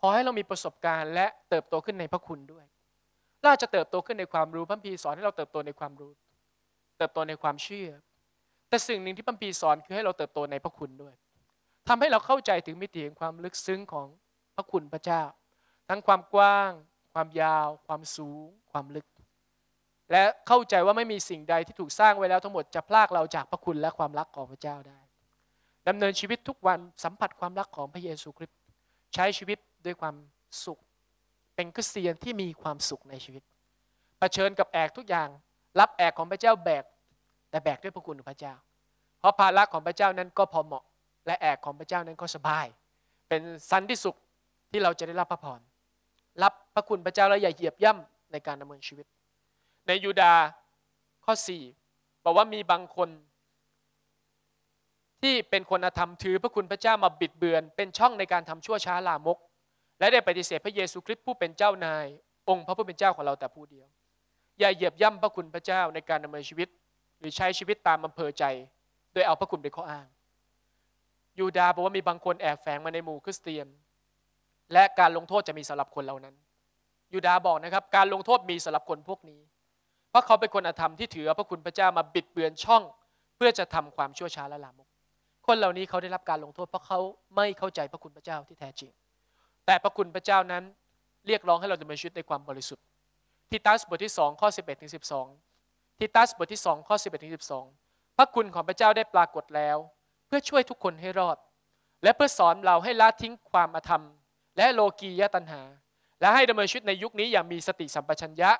ขอให้เรามีประสบการณ์และเติบโตขึ้นในพระคุณด้วยเราจะเติบโตขึ้นในความรู้พระพีสอนให้เราเติบโตในความรู้เติบโตในความเชื่อ แต่สิ่งหนึ่งที่พัมปีสอนคือให้เราเติบโตในพระคุณด้วย ทำให้เราเข้าใจถึงมิติแห่งความลึกซึ้งของพระคุณพระเจ้า ทั้งความกว้าง ความยาว ความสูง ความลึก และเข้าใจว่าไม่มีสิ่งใดที่ถูกสร้างไว้แล้วทั้งหมดจะพลากเราจากพระคุณและความรักของพระเจ้าได้ดำเนินชีวิตทุกวันสัมผัสความรักของพระเยซูคริสต์ ใช้ชีวิตด้วยความสุข เป็นคริสเตียนที่มีความสุขในชีวิตเผชิญกับแอกทุกอย่าง รับแอกของพระเจ้าแบกแต่แบกด้วยพระคุณของพระเจ้า เพราะภาระของพระเจ้านั้นก็พอเหมาะ และแอกของพระเจ้านั้นก็สบาย เป็นสันที่สุขที่เราจะได้รับพระพร รับพระคุณพระเจ้าแล้วอย่าเหยียบย่ำในการดำเนินชีวิต ในยูดาข้อ4บอกว่ามีบางคน ที่เป็นคนอธรรมถือพระคุณพระเจ้ามาบิดเบือน เป็นช่องในการทำชั่วช้าลามก และได้ปฏิเสธพระเยซูคริสต์ผู้เป็นเจ้านาย องค์ พระผู้เป็นเจ้าของเราแต่ผู้เดียว อย่าเหยียบย่ำพระคุณพระเจ้าในการดำเนินชีวิตหรือใช้ชีวิตตามอำเภอใจ โดยเอาพระคุณเป็นข้ออ้างยูดาบอกว่ามีบางคนแอบแฝงมาในหมู่คริสเตียนและการลงโทษจะมีสำหรับคนเหล่านั้นยูดาบอกนะครับ การลงโทษมีสำหรับคนพวกนี้ เพราะเขาเป็นคนอธรรมที่ถือพระคุณพระเจ้ามาบิดเบือนช่อง เพื่อจะทำความชั่วช้าและลามกคนเหล่านี้เขาได้รับการลงโทษเพราะเขาไม่เข้าใจพระคุณพระเจ้าที่แท้จริง แต่พระคุณพระเจ้านั้นเรียกร้องให้เราดำเนินชีวิตในความบริสุทธิ์ทิตัสบทที่2ข้อ 11ถึง12ทิตัสบทที่2ข้อ11ถึง12พระคุณของพระเจ้าได้ปรากฏแล้ว เพื่อช่วยทุกคนให้รอด และเพื่อสอนเราให้ละทิ้งความอธรรม และโลกียตัณหา และให้ดำเนินชีวิตในยุคนี้อย่างมีสติสัมปชัญญะ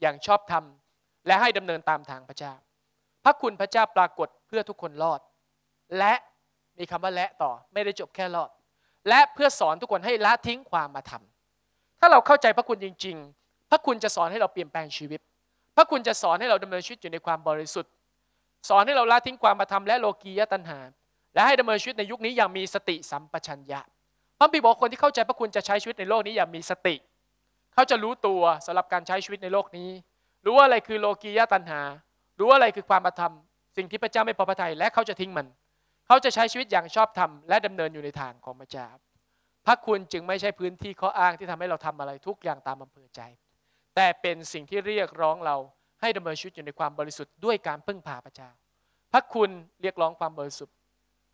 อย่างชอบธรรม และให้ดำเนินตามทางพระเจ้า พระคุณพระเจ้าปรากฏเพื่อทุกคนรอด และมีคำว่าและต่อไม่ได้จบแค่รอด และเพื่อสอนทุกคนให้ละทิ้งความมาทำถ้าเราเข้าใจพระคุณจริงๆ พระคุณจะสอนให้เราเปลี่ยนแปลงชีวิตพระคุณจะสอนให้เราดำเนินชีวิตอยู่ในความบริสุทธิ์ สอนให้เราละทิ้งความมาทำและโลกียตัณหา และให้ดำเนินชีวิตในยุคนี้อย่างมีสติสัมปชัญญะพระบิดบอกคนที่เข้าใจพระคุณจะใช้ชีวิตในโลกนี้อย่างมีสติ เขาจะรู้ตัวสำหรับการใช้ชีวิตในโลกนี้ รู้ว่าอะไรคือโลกียตัณหารู้ว่าอะไรคือความมาทำสิ่งที่พระเจ้าไม่พอพระทัยและเขาจะทิ้งมัน เขาจะใช้ชีวิตอย่างชอบธรรมและดำเนินอยู่ในทางของพระเจ้าพระคุณจึงไม่ใช่พื้นที่ข้ออ้างที่ทำให้เราทำอะไรทุกอย่างตามอำเภอใจแต่เป็นสิ่งที่เรียกร้องเราให้ดำเนินชีวิตอยู่ในความบริสุทธิ์ด้วยการพึ่งพาพระเจ้า พระคุณเรียกร้องความบริสุทธิ์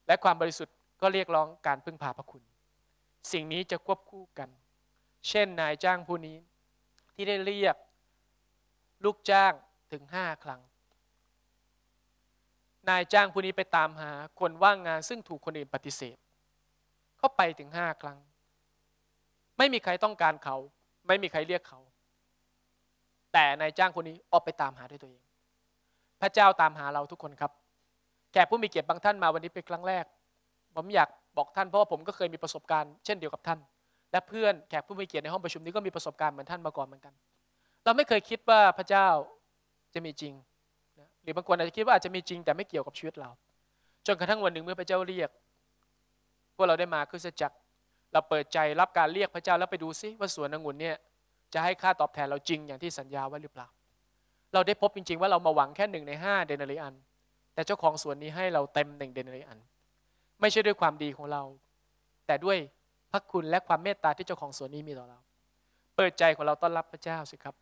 และความบริสุทธิ์ก็เรียกร้องการพึ่งพาพระคุณ สิ่งนี้จะควบคู่กัน เช่น นายจ้างผู้นี้ที่ได้เรียก ลูกจ้างถึงห้าครั้ง นายจ้างผู้นี้ไปตามหาคนว่างงาน ซึ่งถูกคนอื่นปฏิเสธ เขาไปถึงห้าครั้ง ไม่มีใครต้องการเขา ไม่มีใครเรียกเขาแต่นายจ้างคนนี้ออกไปตามหาด้วยตัวเอง พระเจ้าตามหาเราทุกคนครับ แขกผู้มีเกียรติบางท่านมาวันนี้เป็นครั้งแรก ผมอยากบอกท่านเพราะว่าผมก็เคยมีประสบการณ์ เช่นเดียวกับท่าน และเพื่อนแขกผู้มีเกียรติในห้องประชุมนี้ก็มีประสบการณ์เหมือนท่านมาก่อนเหมือนกัน เราไม่เคยคิดว่าพระเจ้าจะมีจริงหรือบางคนอาจจะคิดว่าอาจจะมีจริงแต่ไม่เกี่ยวกับชีวิตเรา จนกระทั่งวันหนึ่งเมื่อพระเจ้าเรียก พวกเราได้มาคือสัจจเราเปิดใจรับการเรียกพระเจ้าแล้วไปดูซิว่าสวนองุ่นเนี่ยจะให้ค่าตอบแทนเราจริงอย่างที่สัญญาไว้หรือเปล่า เราได้พบจริง ๆ ว่าเรามาหวังแค่หนึ่งใน 5 เดนารีอัน แต่เจ้าของสวนนี้ให้เราเต็มหนึ่งเดนารีอัน ไม่ใช่ด้วยความดีของเรา แต่ด้วยพระคุณและความเมตตาที่เจ้าของสวนนี้มีต่อเรา เปิดใจของเราต้อนรับพระเจ้าสิครับ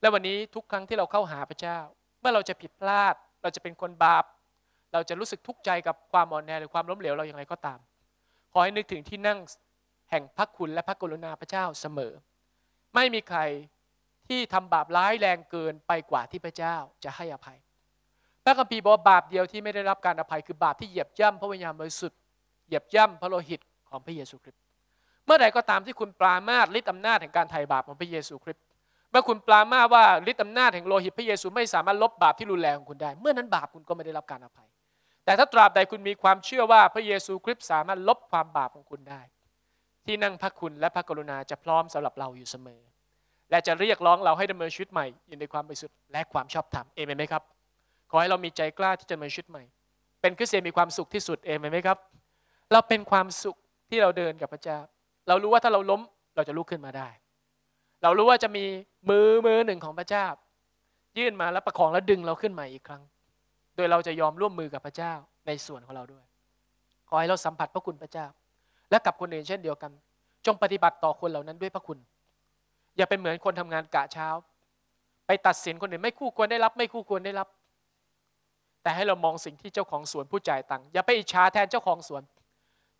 และวันนี้ทุกครั้งที่เราเข้าหาพระเจ้า เมื่อเราจะผิดพลาด เราจะเป็นคนบาป เราจะรู้สึกทุกข์ใจกับความอ่อนแอหรือความล้มเหลวเราอย่างไรก็ตาม ขอให้นึกถึงที่นั่งแห่งพระคุณและพระกรุณาพระเจ้าเสมอไม่มีใครที่ทำบาปร้ายแรงเกินไปกว่าที่พระเจ้าจะให้อภัย พระคัมภีร์บอกบาปเดียวที่ไม่ได้รับการอภัยคือบาปที่เหยียบย่ำพระวิญญาณบริสุทธิ์ เหยียบย่ำพระโลหิตของพระเยซูคริสต์ เมื่อใดก็ตามที่คุณปรามาสฤทธิ์อำนาจแห่งการไถ่บาปของพระเยซูคริสต์ เมื่อคุณปรามา์ว่าฤทธิ์อำนาจแห่งโลหิตพระเยซูไม่สามารถลบบาปที่รุนแรงของคุณได้ เมื่อนั้นบาปคุณก็ไม่ได้รับการอภัย แต่ถ้าตราบใดคุณมีความเชื่อว่าพระเยซูคริสต์สามารถลบความบาปของคุณได้ที่นั่งพระคุณและพระกรุณาจะพร้อมสำหรับเราอยู่เสมอ และจะเรียกร้องเราให้ดำเนินชีวิตใหม่อยู่ในความบริสุทธิ์และความชอบธรรม เอเมนไหมครับ ขอให้เรามีใจกล้าที่จะดำเนินชีวิตใหม่ เป็นคริสเตียนมีความสุขที่สุด เอเมนไหมครับ เราเป็นความสุขที่เราเดินกับพระเจ้า เรารู้ว่าถ้าเราล้มเราจะลุกขึ้นมาได้ เรารู้ว่าจะมีมือมือหนึ่งของพระเจ้า ยื่นมาแล้วประคองแล้วดึงเราขึ้นมาอีกครั้ง โดยเราจะยอมร่วมมือกับพระเจ้าในส่วนของเราด้วย ขอให้เราสัมผัสพระคุณพระเจ้าและกับคนอื่นเช่นเดียวกัน จงปฏิบัติต่อคนเหล่านั้นด้วยพระคุณ อย่าเป็นเหมือนคนทำงานกะเช้า ไปตัดสิน คนอื่นไม่คู่ควรได้รับ ไม่คู่ควรได้รับ แต่ให้เรามองสิ่งที่เจ้าของสวนผู้จ่ายตังค์ อย่าไปอิจฉาแทนเจ้าของสวน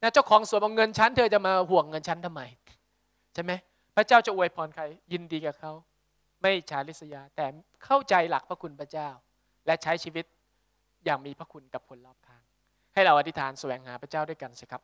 นะ เจ้าของสวน เอาเงินฉันเธอจะมาห่วงเงินฉันทำไม ใช่ไหม พระเจ้าจะอวยพรใคร ยินดีกับเขา ไม่ฉาลิษยาแต่เข้าใจหลักพระคุณพระเจ้า และใช้ชีวิตอย่างมีพระคุณกับคนรอบข้าง ให้เราอธิษฐานแสวงหาพระเจ้าด้วยกันสิครับ